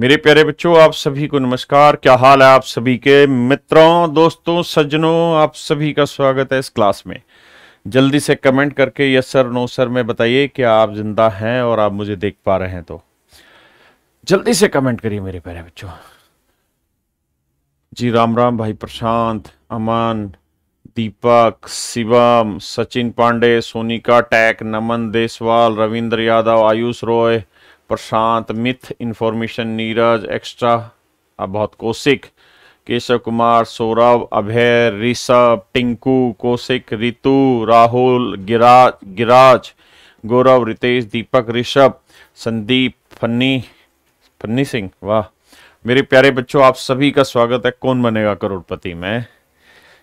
मेरे प्यारे बच्चों आप सभी को नमस्कार क्या हाल है आप सभी के मित्रों दोस्तों सज्जनों आप सभी का स्वागत है इस क्लास में जल्दी से कमेंट करके यस सर नो सर में बताइए कि आप जिंदा हैं और आप मुझे देख पा रहे हैं तो जल्दी से कमेंट करिए मेरे प्यारे बच्चों जी राम राम भाई प्रशांत अमन दीपक शिवम सचिन पांडे सोनिका टैक नमन देसवाल रविंद्र यादव आयुष रॉय प्रशांत मिथ इन्फॉर्मेशन नीरज एक्स्ट्रा अब बहुत कौशिक केशव कुमार सौरभ अभय ऋषभ टिंकू कौशिक रितु राहुल गिराज गिराज गौरव रितेश दीपक ऋषभ संदीप फन्नी फन्नी सिंह वाह मेरे प्यारे बच्चों आप सभी का स्वागत है कौन बनेगा करोड़पति में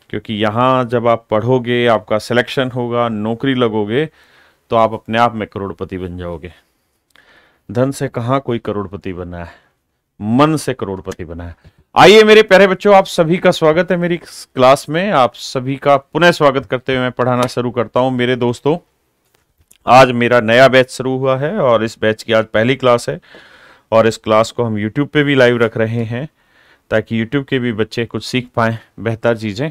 क्योंकि यहाँ जब आप पढ़ोगे आपका सिलेक्शन होगा नौकरी लगोगे तो आप अपने आप में करोड़पति बन जाओगे धन से कहा कोई करोड़पति बना है मन से करोड़पति बना है आइए मेरे प्यारे बच्चों आप सभी का स्वागत है मेरी क्लास में आप सभी का पुनः स्वागत करते हुए मैं पढ़ाना शुरू करता हूं मेरे दोस्तों आज मेरा नया बैच शुरू हुआ है और इस बैच की आज पहली क्लास है और इस क्लास को हम यूट्यूब पे भी लाइव रख रहे हैं ताकि यूट्यूब के भी बच्चे कुछ सीख पाए बेहतर चीज़ें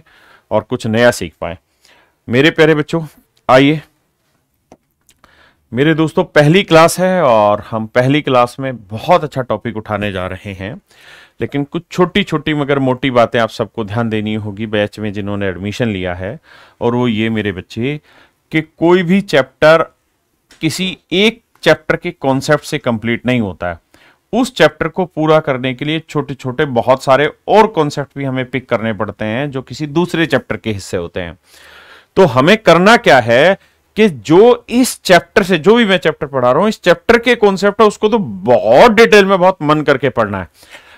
और कुछ नया सीख पाए मेरे प्यारे बच्चों आइए मेरे दोस्तों पहली क्लास है और हम पहली क्लास में बहुत अच्छा टॉपिक उठाने जा रहे हैं लेकिन कुछ छोटी छोटी मगर मोटी बातें आप सबको ध्यान देनी होगी बैच में जिन्होंने एडमिशन लिया है और वो ये मेरे बच्चे कि कोई भी चैप्टर किसी एक चैप्टर के कॉन्सेप्ट से कंप्लीट नहीं होता है उस चैप्टर को पूरा करने के लिए छोटे छोटे बहुत सारे और कॉन्सेप्ट भी हमें पिक करने पड़ते हैं जो किसी दूसरे चैप्टर के हिस्से होते हैं तो हमें करना क्या है कि जो इस चैप्टर से जो भी मैं चैप्टर पढ़ा रहा हूं इस चैप्टर के कॉन्सेप्ट है उसको तो बहुत डिटेल में बहुत मन करके पढ़ना है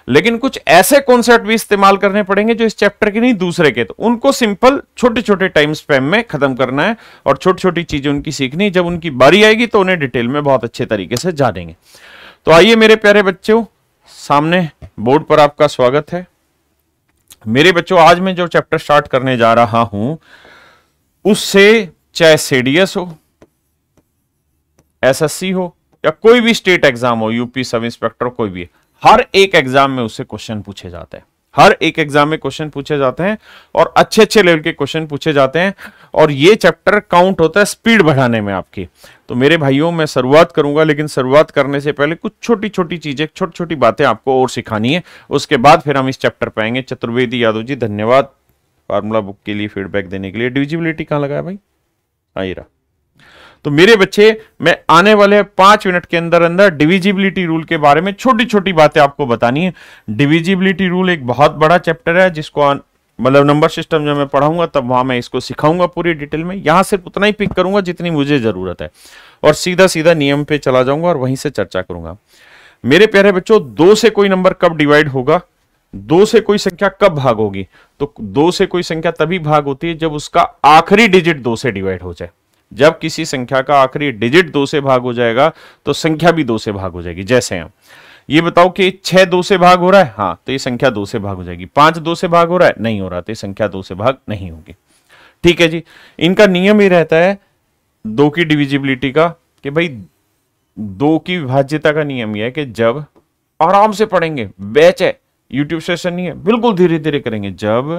लेकिन कुछ ऐसे कॉन्सेप्ट भी इस्तेमाल करने पड़ेंगे जो इस चैप्टर के नहीं दूसरे के तो उनको सिंपल छोटे छोटे टाइम स्पैम में खत्म करना है और छोटी छोटी चीजें उनकी सीखनी जब उनकी बारी आएगी तो उन्हें डिटेल में बहुत अच्छे तरीके से जानेंगे तो आइए मेरे प्यारे बच्चों सामने बोर्ड पर आपका स्वागत है मेरे बच्चों आज मैं जो चैप्टर स्टार्ट करने जा रहा हूं उससे चाहे सीडीएस हो एसएससी हो या कोई भी स्टेट एग्जाम हो यूपी सब इंस्पेक्टर कोई भी हर एक एग्जाम में उसे क्वेश्चन पूछे जाते हैं हर एक एग्जाम में क्वेश्चन पूछे जाते हैं और अच्छे अच्छे लेवल के क्वेश्चन पूछे जाते हैं और ये चैप्टर काउंट होता है स्पीड बढ़ाने में आपकी तो मेरे भाइयों मैं शुरुआत करूंगा लेकिन शुरुआत करने से पहले कुछ छोटी छोटी चीजें छोटी छोटी बातें आपको और सिखानी है उसके बाद फिर हम इस चैप्टर पर आएंगे चतुर्वेदी यादव जी धन्यवाद फार्मूला बुक के लिए फीडबैक देने के लिए डिविजिबिलिटी कहाँ लगाया भाई आईरा हाँ, तो मेरे बच्चे मैं आने वाले पांच मिनट के अंदर अंदर डिविजिबिलिटी रूल के बारे में छोटी छोटी बातें आपको बतानी है डिविजिबिलिटी रूल एक बहुत बड़ा चैप्टर है जिसको मतलब नंबर सिस्टम जब मैं पढ़ाऊंगा तब वहां मैं इसको सिखाऊंगा पूरी डिटेल में यहां सिर्फ उतना ही पिक करूंगा जितनी मुझे जरूरत है और सीधा सीधा नियम पे चला जाऊंगा और वहीं से चर्चा करूंगा मेरे प्यारे बच्चों दो से कोई नंबर कब डिवाइड होगा दो से कोई संख्या कब भाग होगी तो दो से कोई संख्या तभी भाग होती है जब उसका आखिरी डिजिट दो से डिवाइड हो जाए जब किसी संख्या का आखिरी डिजिट दो से भाग हो जाएगा तो संख्या भी दो से भाग हो जाएगी जैसे हम ये बताओ कि छह दो से भाग हो रहा है हाँ तो ये संख्या दो से भाग हो जाएगी पांच दो से भाग हो रहा है नहीं हो रहा तो ये संख्या दो से भाग नहीं होगी ठीक है जी इनका नियम ही रहता है दो की डिविजिबिलिटी का कि भाई दो की विभाज्यता का नियम यह है कि जब आराम से पढ़ेंगे बैच है यूट्यूब सेशन नहीं है बिल्कुल धीरे धीरे करेंगे जब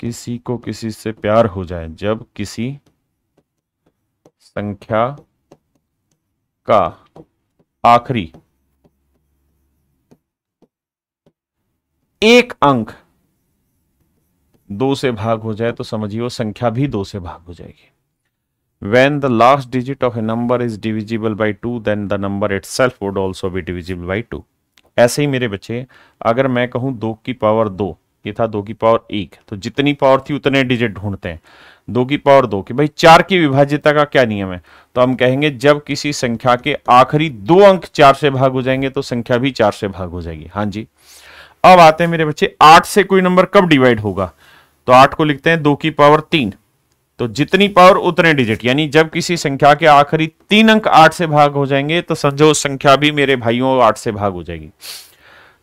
किसी को किसी से प्यार हो जाए जब किसी संख्या का आखिरी एक अंक दो से भाग हो जाए तो समझिए वो संख्या भी दो से भाग हो जाएगी when the last digit of a number is divisible by 2 then the number itself would also be divisible by 2 ऐसे ही मेरे बच्चे अगर मैं कहूँ दो की पावर दो ये था दो की पावर एक तो जितनी पावर थी उतने डिजिट ढूंढते हैं दो की पावर दो की भाई चार की विभाज्यता का क्या नियम है तो हम कहेंगे जब किसी संख्या के आखिरी दो अंक चार से भाग हो जाएंगे तो संख्या भी चार से भाग हो जाएगी हाँ जी अब आते हैं मेरे बच्चे आठ से कोई नंबर कब डिवाइड होगा तो आठ को लिखते हैं दो की पावर तीन तो जितनी पावर उतने डिजिट यानी जब किसी संख्या के आखिरी तीन अंक आठ से भाग हो जाएंगे तो समझो संख्या भी मेरे भाइयों आठ से भाग हो जाएगी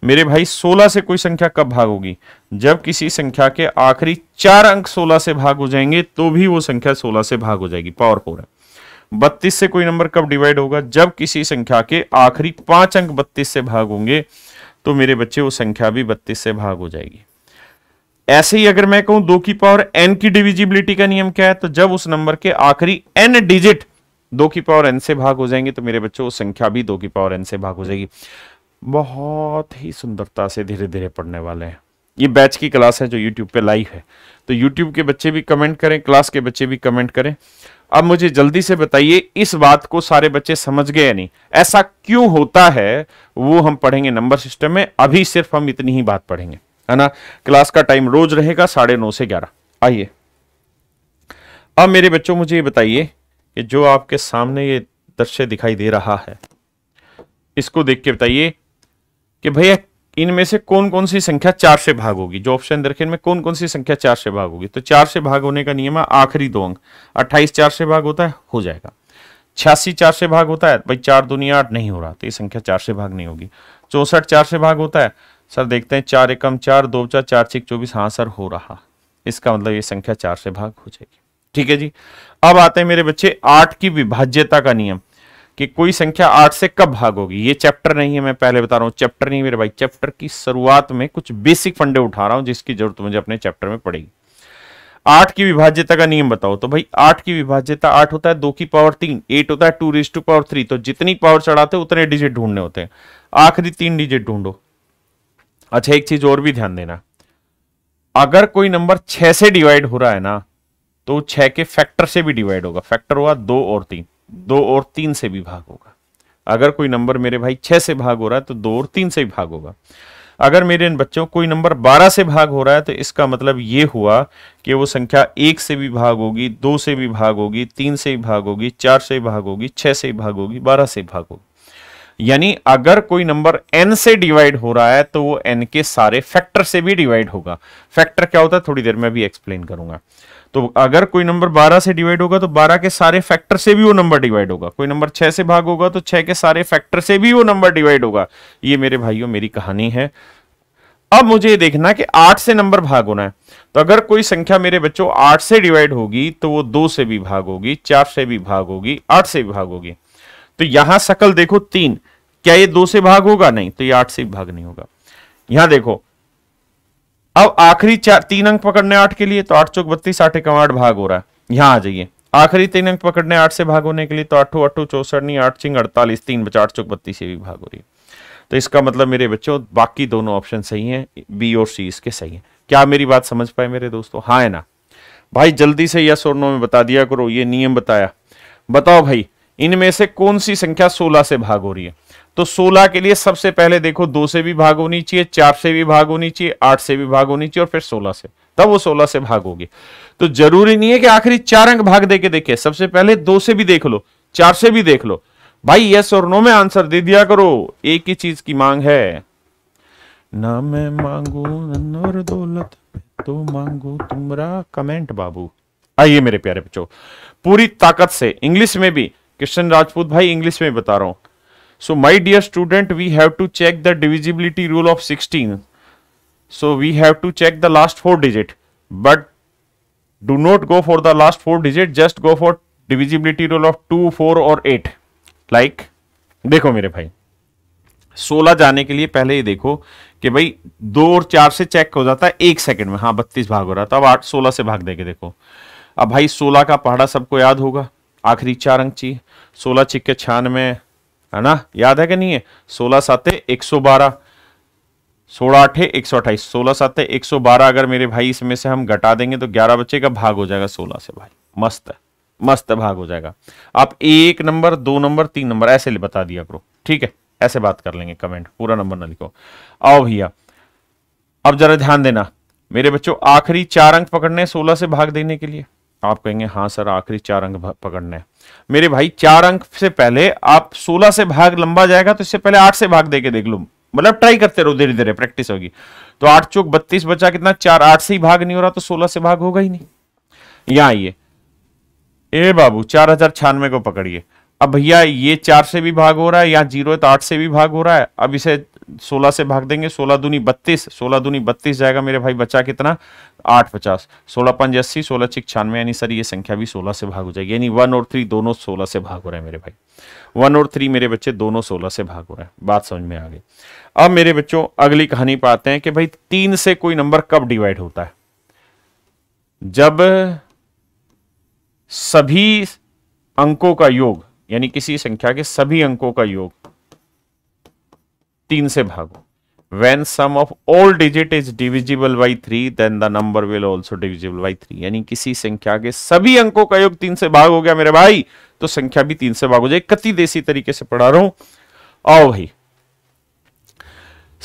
मेरे भाई सोलह से कोई संख्या कब भाग होगी जब किसी संख्या के आखिरी चार अंक सोलह से भाग हो जाएंगे तो भी वो संख्या सोलह से भाग हो जाएगी पावर फोर है बत्तीस से कोई नंबर कब डिवाइड होगा जब किसी संख्या के आखिरी पांच अंक बत्तीस से भाग होंगे तो मेरे बच्चे वो संख्या भी बत्तीस से भाग हो जाएगी ऐसे ही अगर मैं कहूं दो की पावर एन की डिविजिबिलिटी का नियम क्या है तो जब उस नंबर के आखिरी एन डिजिट दो की पावर एन से भाग हो जाएंगे तो मेरे बच्चों वो संख्या भी दो की पावर एन से भाग हो जाएगी बहुत ही सुंदरता से धीरे धीरे पढ़ने वाले हैं ये बैच की क्लास है जो यूट्यूब पे लाइव है तो यूट्यूब के बच्चे भी कमेंट करें क्लास के बच्चे भी कमेंट करें अब मुझे जल्दी से बताइए इस बात को सारे बच्चे समझ गए या नहीं ऐसा क्यों होता है वो हम पढ़ेंगे नंबर सिस्टम में अभी सिर्फ हम इतनी ही बात पढ़ेंगे है ना क्लास का टाइम रोज रहेगा साढ़े नौ से ग्यारह आइए अब मेरे बच्चों मुझे ये बताइए कि जो आपके सामने ये दृश्य दिखाई दे रहा है इसको देख के बताइए कि भैया इनमें से कौन कौन सी संख्या चार से भाग होगी जो ऑप्शन दरखे में कौन कौन सी संख्या चार से भाग होगी तो चार से भाग होने का नियम है आखिरी दो अंक अट्ठाईस चार से भाग होता है हो जाएगा छियासी चार से भाग होता है भाई चार दुनिया आठ नहीं हो रहा तो ये संख्या चार से भाग नहीं होगी चौसठ चार से भाग होता है सर देखते हैं चार एकम चार दो चार चार छिक चौबीस हाँ सर हो रहा इसका मतलब ये संख्या चार से भाग हो जाएगी ठीक है जी अब आते हैं मेरे बच्चे आठ की विभाज्यता का नियम कि कोई संख्या आठ से कब भाग होगी ये चैप्टर नहीं है मैं पहले बता रहा हूँ चैप्टर नहीं मेरे भाई चैप्टर की शुरुआत में कुछ बेसिक फंडे उठा रहा हूँ जिसकी जरूरत मुझे अपने चैप्टर में पड़ेगी आठ की विभाज्यता का नियम बताओ तो भाई आठ की विभाज्यता आठ होता है दो की पावर तीन एट होता है two raise to power three तो जितनी पावर चढ़ाते उतने डिजिट ढूंढने होते हैं आखिरी तीन डिजिट ढूंढो अच्छा एक चीज और भी ध्यान देना अगर कोई नंबर छह से डिवाइड हो रहा है ना तो छह के फैक्टर से भी डिवाइड होगा फैक्टर हुआ दो और तीन दो और तीन से भी भाग होगा अगर कोई नंबर मेरे भाई छह से भाग हो रहा है तो दो और तीन से भी भाग होगा अगर मेरे इन बच्चों कोई नंबर बारह से भाग हो रहा है तो इसका मतलब ये हुआ कि वो संख्या एक से भी भाग होगी दो से भी भाग होगी तीन से भी भाग होगी चार से भाग होगी छह से भाग होगी बारह से भाग होगी यानी अगर कोई नंबर एन से डिवाइड हो रहा है तो वो एन के सारे फैक्टर से भी डिवाइड होगा फैक्टर क्या होता है थोड़ी देर में भी एक्सप्लेन करूंगा तो अगर कोई नंबर 12 से डिवाइड होगा तो 12 के सारे फैक्टर से भी वो नंबर डिवाइड होगा कोई नंबर 6 से भाग होगा तो 6 के सारे फैक्टर से भी वो नंबर डिवाइड होगा ये मेरे भाइयों मेरी कहानी है अब मुझे ये देखना कि 8 से नंबर भाग होना है तो अगर कोई संख्या मेरे बच्चों 8 से डिवाइड होगी तो वो दो से भी भाग होगी चार से भी भाग होगी आठ से भी भाग होगी तो यहां सकल देखो तीन क्या ये दो से भाग होगा नहीं तो ये आठ से भाग नहीं होगा यहां देखो अब आखिरी चार तीन अंक पकड़ने आठ के लिए तो आठ चौक बत्तीस आठ एक आठ भाग हो रहा है यहां आ जाइए आखिरी तीन अंक पकड़ने आठ से भाग होने के लिए तो आठो अठो चौसठ नहीं आठ चिंग अड़तालीस तीन बचा आठ चौक बत्तीस से भी भाग हो रही है तो इसका मतलब मेरे बच्चों बाकी दोनों ऑप्शन सही हैं बी और सी इसके सही हैं क्या मेरी बात समझ पाए मेरे दोस्तों हाँ है ना भाई जल्दी से यस और नो में बता दिया करो ये नियम बताया बताओ भाई इनमें से कौन सी संख्या सोलह से भाग हो रही है तो 16 के लिए सबसे पहले देखो दो से भी भाग होनी चाहिए चार से भी भाग होनी चाहिए आठ से भी भाग होनी चाहिए और फिर सोलह से तब वो सोलह से भाग होगी तो जरूरी नहीं है कि आखिरी चार अंक भाग दे के देखे सबसे पहले दो से भी देख लो चार से भी देख लो भाई यस और नो में आंसर दे दिया करो एक ही चीज की मांग है ना मैं मांगू नर दौलत तो मांगू तुमरा कमेंट बाबू आइए मेरे प्यारे बच्चों पूरी ताकत से इंग्लिश में भी कृष्ण राजपूत भाई इंग्लिश में बता रहा हूं so my dear student we have to check the divisibility rule of 16 so we have to check the last four digit but do not go for the last four digit just go for divisibility rule of 2 4 और 8 like देखो मेरे भाई 16 जाने के लिए पहले ही देखो कि भाई दो और चार से चेक हो जाता है एक सेकंड में हाँ बत्तीस भाग हो रहा था अब आठ सोलह से भाग देके देखो अब भाई सोलह का पहाड़ा सबको याद होगा आखिरी चार अंक चाहिए सोलह छिक्के छियानवे है ना याद है कि नहीं है सोलह सात एक सौ बारह सोलह अठे एक सौ अट्ठाईस सोलह सात एक सौ बारह अगर मेरे भाई इसमें से हम घटा देंगे तो ग्यारह बच्चे का भाग हो जाएगा सोलह से भाई मस्त है मस्त भाग हो जाएगा आप एक नंबर दो नंबर तीन नंबर ऐसे बता दिया करो ठीक है ऐसे बात कर लेंगे कमेंट पूरा नंबर ना लिखो आओ भैया अब जरा ध्यान देना मेरे बच्चों आखिरी चार अंक पकड़ने सोलह से भाग देने के लिए आप कहेंगे हाँ सर आखिरी चार अंक पकड़ने हैं मेरे भाई चार अंक से पहले आप 16 से भाग लंबा जाएगा तो इससे पहले आठ से भाग दे के देख लो मतलब ट्राई करते रहो धीरे धीरे प्रैक्टिस होगी तो आठ चौक बत्तीस बचा कितना चार आठ से ही भाग नहीं हो रहा तो सोलह से भाग होगा ही नहीं यहां आइए ए बाबू चार हजार छियानवे को पकड़िए अब भैया ये चार से भी भाग हो रहा है यहाँ जीरो है तो आठ से भी भाग हो रहा है अब इसे सोलह से भाग देंगे सोलह दूनी बत्तीस सोलह दूनी बत्तीस जाएगा मेरे भाई बचा कितना आठ पचास सोलह पंज अस्सी सोलह छिक छियानवे यानी सर ये संख्या भी सोलह से भाग हो जाएगी यानी वन और थ्री दोनों सोलह से भाग हो रहे हैं मेरे भाई वन और थ्री मेरे बच्चे दोनों सोलह से भाग हो रहे हैं बात समझ में आ गई अब मेरे बच्चों अगली कहानी पर आते हैं कि भाई तीन से कोई नंबर कब डिवाइड होता है जब सभी अंकों का योग यानी किसी संख्या के सभी अंकों का योग तीन से भागो when sum of all digit is divisible by three then the number will also divisible by three यानी किसी संख्या के सभी अंकों का योग तीन से भाग हो गया मेरे भाई तो संख्या भी तीन से भाग हो जाए कति देसी तरीके से पढ़ा रहा हूं आओ भाई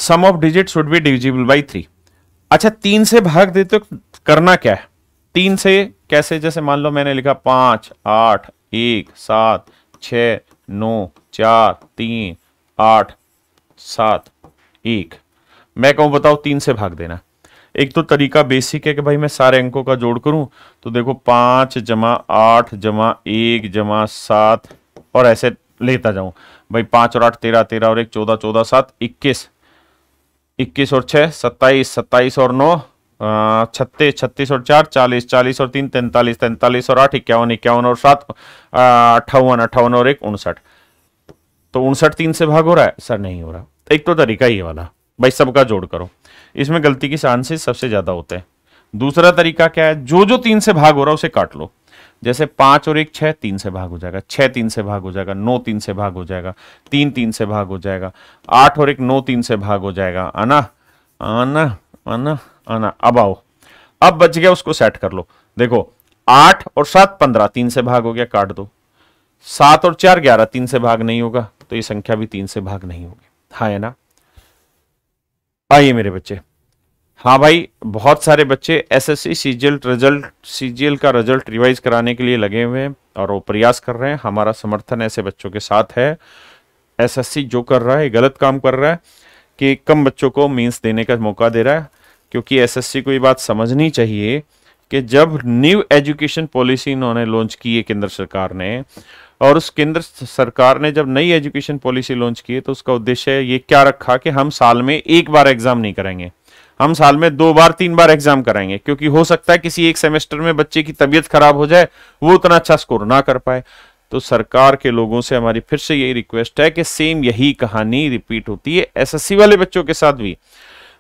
sum of digit should be divisible by three अच्छा तीन से भाग देते तो करना क्या है तीन से कैसे जैसे मान लो मैंने लिखा पांच आठ एक सात छ नौ चार तीन आठ सात एक मैं कहूं बताओ तीन से भाग देना एक तो तरीका बेसिक है कि भाई मैं सारे अंकों का जोड़ करूं तो देखो पांच जमा आठ जमा एक जमा सात और ऐसे लेता जाऊं भाई पांच और आठ तेरह तेरह और एक चौदह चौदह सात इक्कीस इक्कीस और छह सत्ताईस सत्ताईस और नौ छत्तीस छत्तीस और चार चालीस चालीस और तीन तैंतालीस तैंतालीस और आठ इक्यावन इक्यावन और सात अट्ठावन अट्ठावन और एक उनसठ तो उनसठ तीन से भाग हो रहा है सर नहीं हो रहा एक तो तरीका ये वाला भाई सबका जोड़ करो इसमें गलती के चांसेस सबसे ज़्यादा होते हैं दूसरा तरीका क्या है जो जो तीन से भाग हो रहा है उसे काट लो जैसे पांच और एक छह तीन से भाग हो जाएगा छह तीन से भाग हो जाएगा नौ तीन से भाग हो जाएगा तीन तीन से भाग हो जाएगा आठ और एक नौ तीन से भाग हो जाएगा आना आना आना आना अब आओ अब बच गया उसको सेट कर लो देखो आठ और सात पंद्रह तीन से भाग हो गया काट दो सात और चार ग्यारह तीन से भाग नहीं होगा तो ये संख्या भी तीन से भाग नहीं होगी हाँ है ना आइए मेरे बच्चे हाँ भाई बहुत सारे बच्चे एसएससी सीजीएल रिजल्ट सीजीएल का रिजल्ट रिवाइज कराने के लिए लगे हुए हैं और वो प्रयास कर रहे हैं हमारा समर्थन ऐसे बच्चों के साथ है एसएससी जो कर रहा है गलत काम कर रहा है कि कम बच्चों को मीन्स देने का मौका दे रहा है क्योंकि एसएससी को ये बात समझनी चाहिए कि जब न्यू एजुकेशन पॉलिसी इन्होंने लॉन्च की है केंद्र सरकार ने और उस केंद्र सरकार ने जब नई एजुकेशन पॉलिसी लॉन्च की है तो उसका उद्देश्य ये क्या रखा कि हम साल में एक बार एग्जाम नहीं करेंगे हम साल में दो बार तीन बार एग्जाम कराएंगे क्योंकि हो सकता है किसी एक सेमेस्टर में बच्चे की तबीयत खराब हो जाए वो उतना अच्छा स्कोर ना कर पाए तो सरकार के लोगों से हमारी फिर से यही रिक्वेस्ट है कि सेम यही कहानी रिपीट होती है एसएससी वाले बच्चों के साथ भी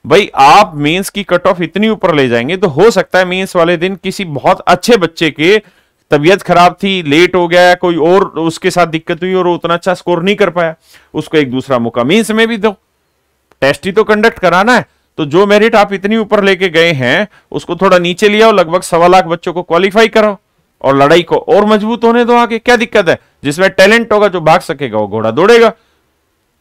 भाई आप मेंस की कट ऑफ इतनी ऊपर ले जाएंगे तो हो सकता है मेंस वाले दिन किसी बहुत अच्छे बच्चे के तबीयत खराब थी लेट हो गया कोई और उसके साथ दिक्कत हुई और उतना अच्छा स्कोर नहीं कर पाया उसको एक दूसरा मौका मीन्स में भी दो टेस्ट ही तो कंडक्ट कराना है तो जो मेरिट आप इतनी ऊपर लेके गए हैं उसको थोड़ा नीचे लिया और लगभग सवा लाख बच्चों को क्वालिफाई करो और लड़ाई को और मजबूत होने दो आगे क्या दिक्कत है जिसमें टैलेंट होगा जो भाग सकेगा वो घोड़ा दौड़ेगा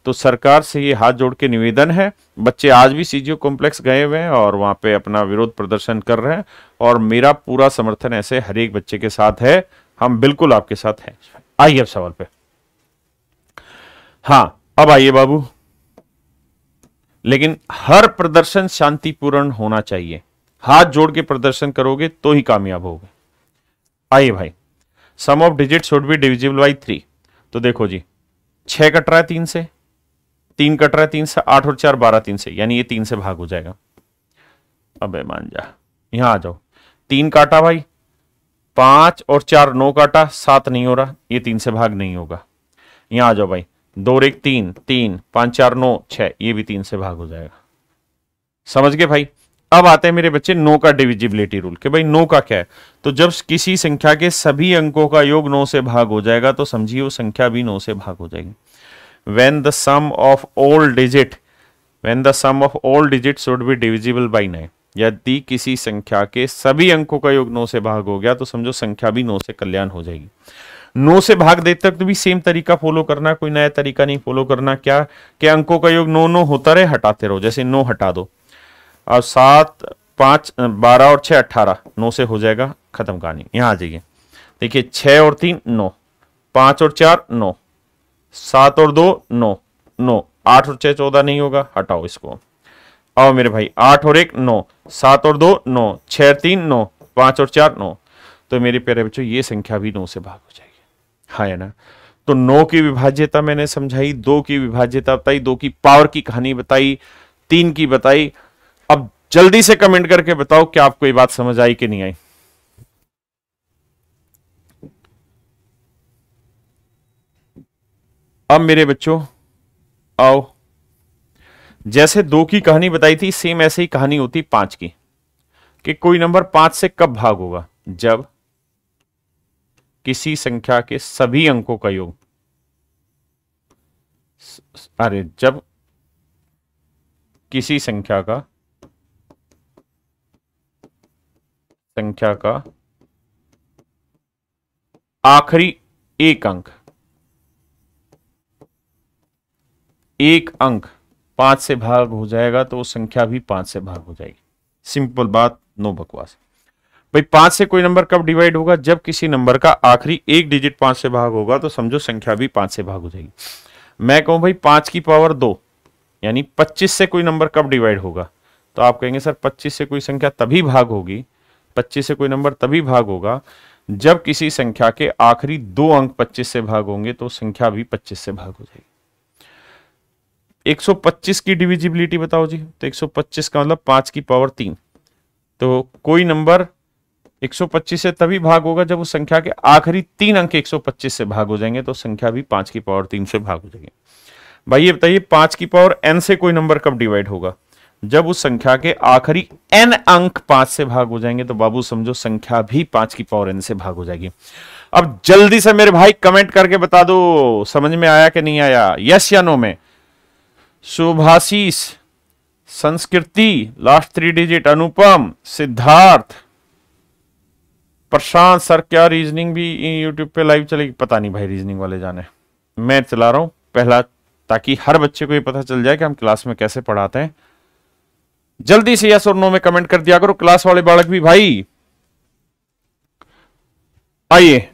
तो सरकार से ये हाथ जोड़ के निवेदन है बच्चे आज भी सीजीओ कॉम्प्लेक्स गए हुए हैं और वहाँ पे अपना विरोध प्रदर्शन कर रहे हैं और मेरा पूरा समर्थन ऐसे हर एक बच्चे के साथ है हम बिल्कुल आपके साथ हैं आइए अब सवाल पे हाँ अब आइए बाबू लेकिन हर प्रदर्शन शांतिपूर्ण होना चाहिए हाथ जोड़ के प्रदर्शन करोगे तो ही कामयाब होगे आइए भाई sum of digit should be divisible by three तो देखो जी छह कट रहा है तीन से तीन कट रहा है तीन से आठ और चार बारह तीन से यानी ये तीन से भाग हो जाएगा अबे मान जा यहां आ जाओ तीन काटा भाई पांच और चार नौ काटा सात नहीं हो रहा ये तीन से भाग नहीं होगा यहां आ जाओ भाई दो एक तीन तीन पांच चार नौ छह ये भी तीन से भाग हो जाएगा समझ गए भाई अब आते हैं मेरे बच्चे नो का डिविजिबिलिटी रूल के भाई नो का क्या है तो जब किसी संख्या के सभी अंकों का योग नौ से भाग हो जाएगा तो समझिए वो संख्या भी नौ से भाग हो जाएगी when the sum of all digit when the sum of all digit should be divisible by 9 यदि किसी संख्या के सभी अंकों का योग नौ से भाग हो गया तो समझो संख्या भी नौ से कल्याण हो जाएगी नौ से भाग देते तक तो भी सेम तरीका फॉलो करना कोई नया तरीका नहीं फॉलो करना क्या कि अंकों का योग नौ नौ होता रहे हटाते रहो जैसे नौ हटा दो और सात पांच बारह और छः अट्ठारह नौ से हो जाएगा खत्म कहानी यहाँ आ जाइए देखिए छः और तीन नौ पांच और चार नौ सात और दो नौ नौ आठ और छह चौदह नहीं होगा हटाओ इसको आओ मेरे भाई आठ और एक नौ सात और दो नौ छह तीन नौ पांच और चार नौ तो मेरे प्यारे बच्चों ये संख्या भी नौ से भाग हो जाएगी हाँ है ना तो नौ की विभाज्यता मैंने समझाई दो की विभाज्यता बताई दो की पावर की कहानी बताई तीन की बताई अब जल्दी से कमेंट करके बताओ कि आपको ये बात समझ आई कि नहीं आई अब मेरे बच्चों आओ जैसे दो की कहानी बताई थी सेम ऐसे ही कहानी होती पांच की कि कोई नंबर पांच से कब भाग होगा जब किसी संख्या के सभी अंकों का योग अरे जब किसी संख्या का संख्या का आखिरी एक अंक एक अंक पांच से भाग हो जाएगा तो संख्या भी पांच से भाग हो जाएगी सिंपल बात नो बकवास भाई पांच से कोई नंबर कब डिवाइड होगा जब किसी नंबर का आखिरी एक डिजिट पांच से भाग होगा तो समझो संख्या भी पांच से भाग हो जाएगी मैं कहूं भाई पांच की पावर दो यानी पच्चीस से कोई नंबर कब डिवाइड होगा तो आप कहेंगे सर पच्चीस से कोई संख्या तभी भाग होगी पच्चीस से कोई नंबर तभी भाग होगा जब किसी संख्या के आखिरी दो अंक पच्चीस से भाग होंगे तो संख्या भी पच्चीस से भाग हो जाएगी 125 की डिविजिबिलिटी बताओ जी तो 125 का मतलब पांच की पावर तीन तो कोई नंबर 125 से तभी भाग होगा जब उस संख्या के आखिरी तीन अंक 125 से भाग हो जाएंगे तो संख्या भी पांच की पावर तीन से भाग हो जाएगी भाई ये बताइए पांच की पावर एन से कोई नंबर कब डिवाइड होगा जब उस संख्या के आखिरी एन अंक पांच से भाग हो जाएंगे तो बाबू समझो संख्या भी पांच की पावर एन से भाग हो जाएगी अब जल्दी से मेरे भाई कमेंट करके बता दो समझ में आया कि नहीं आया यस या नो में Subhashis Sanskriti last three digit Anupam Siddharth Prashant sir क्या रीजनिंग भी यूट्यूब पे लाइव चलेगी पता नहीं भाई रीजनिंग वाले जाने मैं चला रहा हूं पहला ताकि हर बच्चे को ये पता चल जाए कि हम क्लास में कैसे पढ़ाते हैं जल्दी से यस और नो में कमेंट कर दिया करो क्लास वाले बालक भी भाई आइए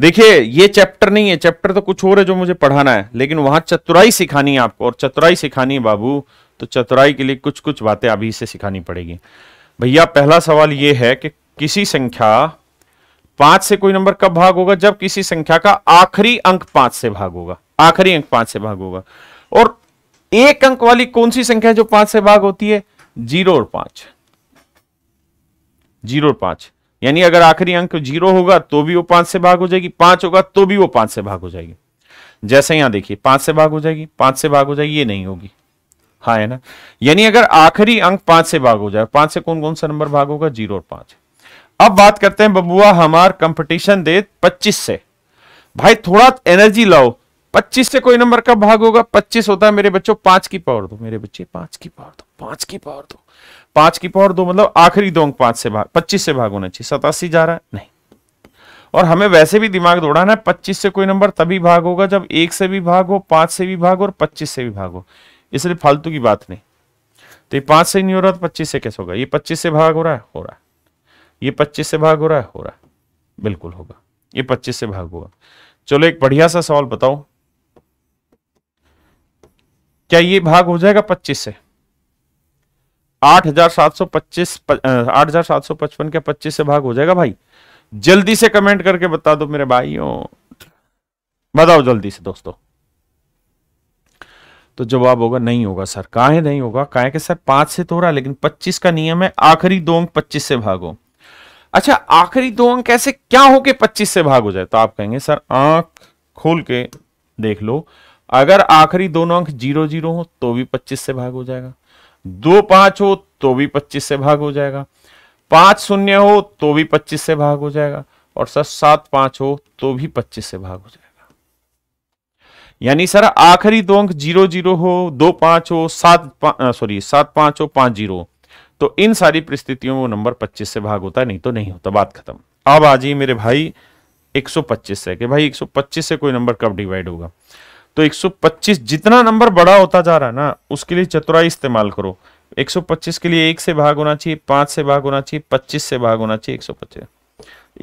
देखिए ये चैप्टर नहीं है चैप्टर तो कुछ और है जो मुझे पढ़ाना है लेकिन वहां चतुराई सिखानी है आपको और चतुराई सिखानी है बाबू तो चतुराई के लिए कुछ कुछ बातें अभी से सिखानी पड़ेगी भैया पहला सवाल ये है कि किसी संख्या पांच से कोई नंबर कब भाग होगा जब किसी संख्या का आखिरी अंक पांच से भाग होगा आखिरी अंक पांच से भाग होगा और एक अंक वाली कौन सी संख्या जो पांच से भाग होती है जीरो और पांच जीरो और पांच यानी अगर आखिरी अंक जीरो होगा तो भी वो पांच से भाग हो जाएगी पांच होगा तो भी वो पांच से भाग हो जाएगी जैसे यहां देखिए पांच से भाग हो जाएगी पांच से भाग हो जाएगी ये नहीं होगी हाँ है ना यानी अगर आखिरी अंक पांच से भाग हो जाए पांच से कौन कौन सा नंबर भाग होगा जीरो और पांच अब बात करते हैं बबुआ हमार कंपटीशन दे पच्चीस से भाई थोड़ा एनर्जी लाओ पच्चीस से कोई नंबर का भाग होगा पच्चीस होता है मेरे बच्चों पांच की पावर दो मेरे बच्चे पांच की पावर दो पांच की पावर दो पांच की पावर दो मतलब आखिरी दो अंक पांच से भाग पच्चीस से भाग होना चाहिए सतासी जा रहा है नहीं और हमें वैसे भी दिमाग दौड़ाना है पच्चीस से कोई नंबर तभी भाग होगा जब एक से भी भाग हो पांच से भी भाग और पच्चीस से भी भाग हो इसलिए फालतू की बात नहीं तो ये पांच से नहीं हो रहा तो पच्चीस से कैसे होगा ये पच्चीस से भाग हो रहा है हो रहा है ये पच्चीस से भाग हो रहा है हो रहा है बिल्कुल होगा ये पच्चीस से भाग होगा चलो एक बढ़िया सा सवाल बताओ क्या ये भाग हो जाएगा पच्चीस से आठ हजार सात सौ पच्चीस आठ हजार सात सौ पचपन पच्चीस से भाग हो जाएगा भाई जल्दी से कमेंट करके बता दो मेरे भाइयों बताओ जल्दी से दोस्तों तो जवाब होगा नहीं होगा सर काहे नहीं होगा काहे के सर पांच से तो हो रहा लेकिन पच्चीस का नियम है आखिरी दो अंक पच्चीस से भागो अच्छा आखिरी दो अंक कैसे क्या हो के पच्चीस से भाग हो जाए तो आप कहेंगे सर आंख खोल के देख लो अगर आखिरी दोनों अंक जीरो जीरो हो तो भी पच्चीस से भाग हो जाएगा दो पांच हो तो भी पच्चीस से भाग हो जाएगा पांच शून्य हो तो भी पच्चीस से भाग हो जाएगा और सर सात पांच हो तो भी पच्चीस से भाग हो जाएगा यानी सर आखिरी दो अंक जीरो जीरो हो दो पांच हो सात सॉरी सात पांच हो पांच जीरो तो इन सारी परिस्थितियों में वो नंबर पच्चीस से भाग होता है नहीं तो नहीं होता बात खत्म अब आ जाइए मेरे भाई 125 से कि भाई 125 से कोई नंबर कब डिवाइड होगा तो 125 जितना नंबर बड़ा होता जा रहा है ना उसके लिए चतुराई इस्तेमाल करो 125 के लिए एक से भाग होना चाहिए पांच से भाग होना चाहिए पच्चीस से भाग होना चाहिए 125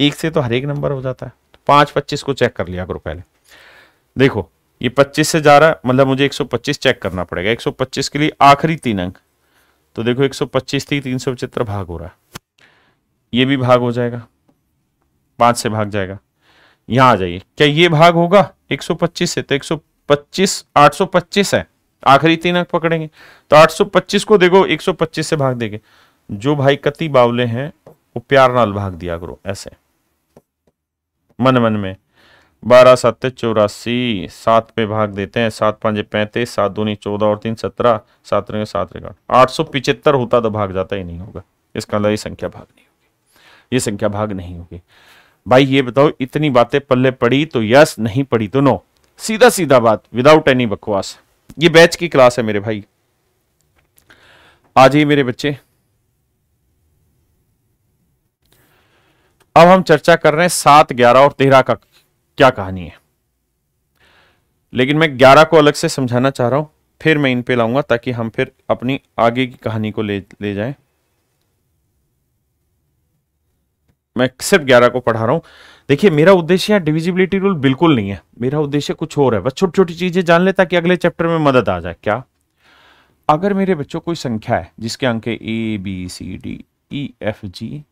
एक से तो हर एक नंबर हो जाता है तो पांच पच्चीस को चेक कर लिया करो पहले देखो ये 25 से जा रहा है मतलब मुझे 125 चेक करना पड़ेगा 125 के लिए आखिरी तीन अंक तो देखो 125 थी तीन सौ पचहत्तर भाग हो रहा है ये भी भाग हो जाएगा पांच से भाग जाएगा यहां आ जाइए क्या ये भाग होगा 125 से तो पच्चीस आठ सौ पच्चीस है आखिरी तीन अंक पकड़ेंगे तो 825 को देखो 125 से भाग देंगे जो भाई कति बावले हैं वो प्यार नाल भाग दिया करो ऐसे मन मन में बारह सत्य चौरासी सात पे भाग देते हैं सात पांच पैंतीस सात दूनी चौदह और तीन सत्रह सात रंग सात रंग आठ सौ पिछहत्तर होता तो भाग जाता ही नहीं होगा इसका मतलब ये संख्या भाग नहीं होगी ये संख्या भाग नहीं होगी भाई ये बताओ इतनी बातें पल्ले पड़ी तो यस नहीं पड़ी तो नो सीधा सीधा बात विदाउट एनी बकवास ये बैच की क्लास है मेरे भाई आज ही मेरे बच्चे अब हम चर्चा कर रहे हैं सात ग्यारह और तेरह का क्या कहानी है लेकिन मैं ग्यारह को अलग से समझाना चाह रहा हूं फिर मैं इन पे लाऊंगा ताकि हम फिर अपनी आगे की कहानी को ले ले जाएं मैं सिर्फ ग्यारह को पढ़ा रहा हूं देखिए मेरा उद्देश्य यहाँ डिविजिबिलिटी रूल बिल्कुल नहीं है मेरा उद्देश्य कुछ और है बस छोटी छोटी चीजें जान ले ताकि अगले चैप्टर में मदद आ जाए क्या अगर मेरे बच्चों कोई संख्या है जिसके अंक है A B C D E F G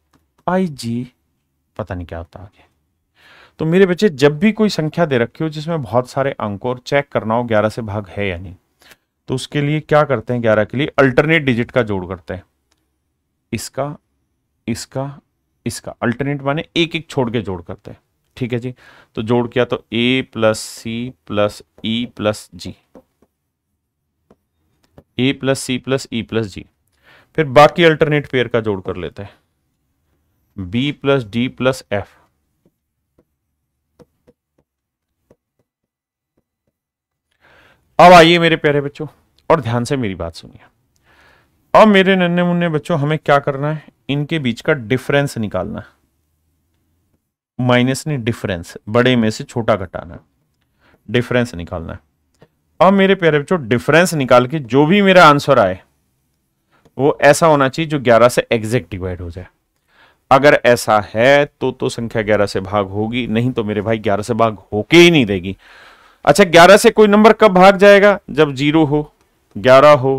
I G पता नहीं क्या होता आगे तो मेरे बच्चे जब भी कोई संख्या दे रखी हो जिसमें बहुत सारे अंक और चेक करना हो ग्यारह से भाग है या नहीं तो उसके लिए क्या करते हैं ग्यारह के लिए अल्टरनेट डिजिट का जोड़ करते हैं इसका इसका इसका अल्टरनेट माने एक एक छोड़ के जोड़ करते हैं ठीक है जी तो जोड़ किया तो A plus C plus E plus G A plus C plus E plus G फिर बाकी अल्टरनेट पेयर का जोड़ कर लेते हैं B plus D plus F अब आइए मेरे प्यारे बच्चों और ध्यान से मेरी बात सुनिए अब मेरे नन्हे मुन्ने बच्चों हमें क्या करना है इनके बीच का डिफरेंस निकालना है माइनस नहीं डिफरेंस बड़े में से छोटा घटाना है डिफरेंस निकालना है अब मेरे प्यारे बच्चों डिफरेंस निकाल के जो भी मेरा आंसर आए वो ऐसा होना चाहिए जो 11 से एग्जैक्ट डिवाइड हो जाए अगर ऐसा है तो तो संख्या 11 से भाग होगी नहीं तो मेरे भाई 11 से भाग होके ही नहीं देगी अच्छा 11 से कोई नंबर कब भाग जाएगा जब जीरो हो 11 हो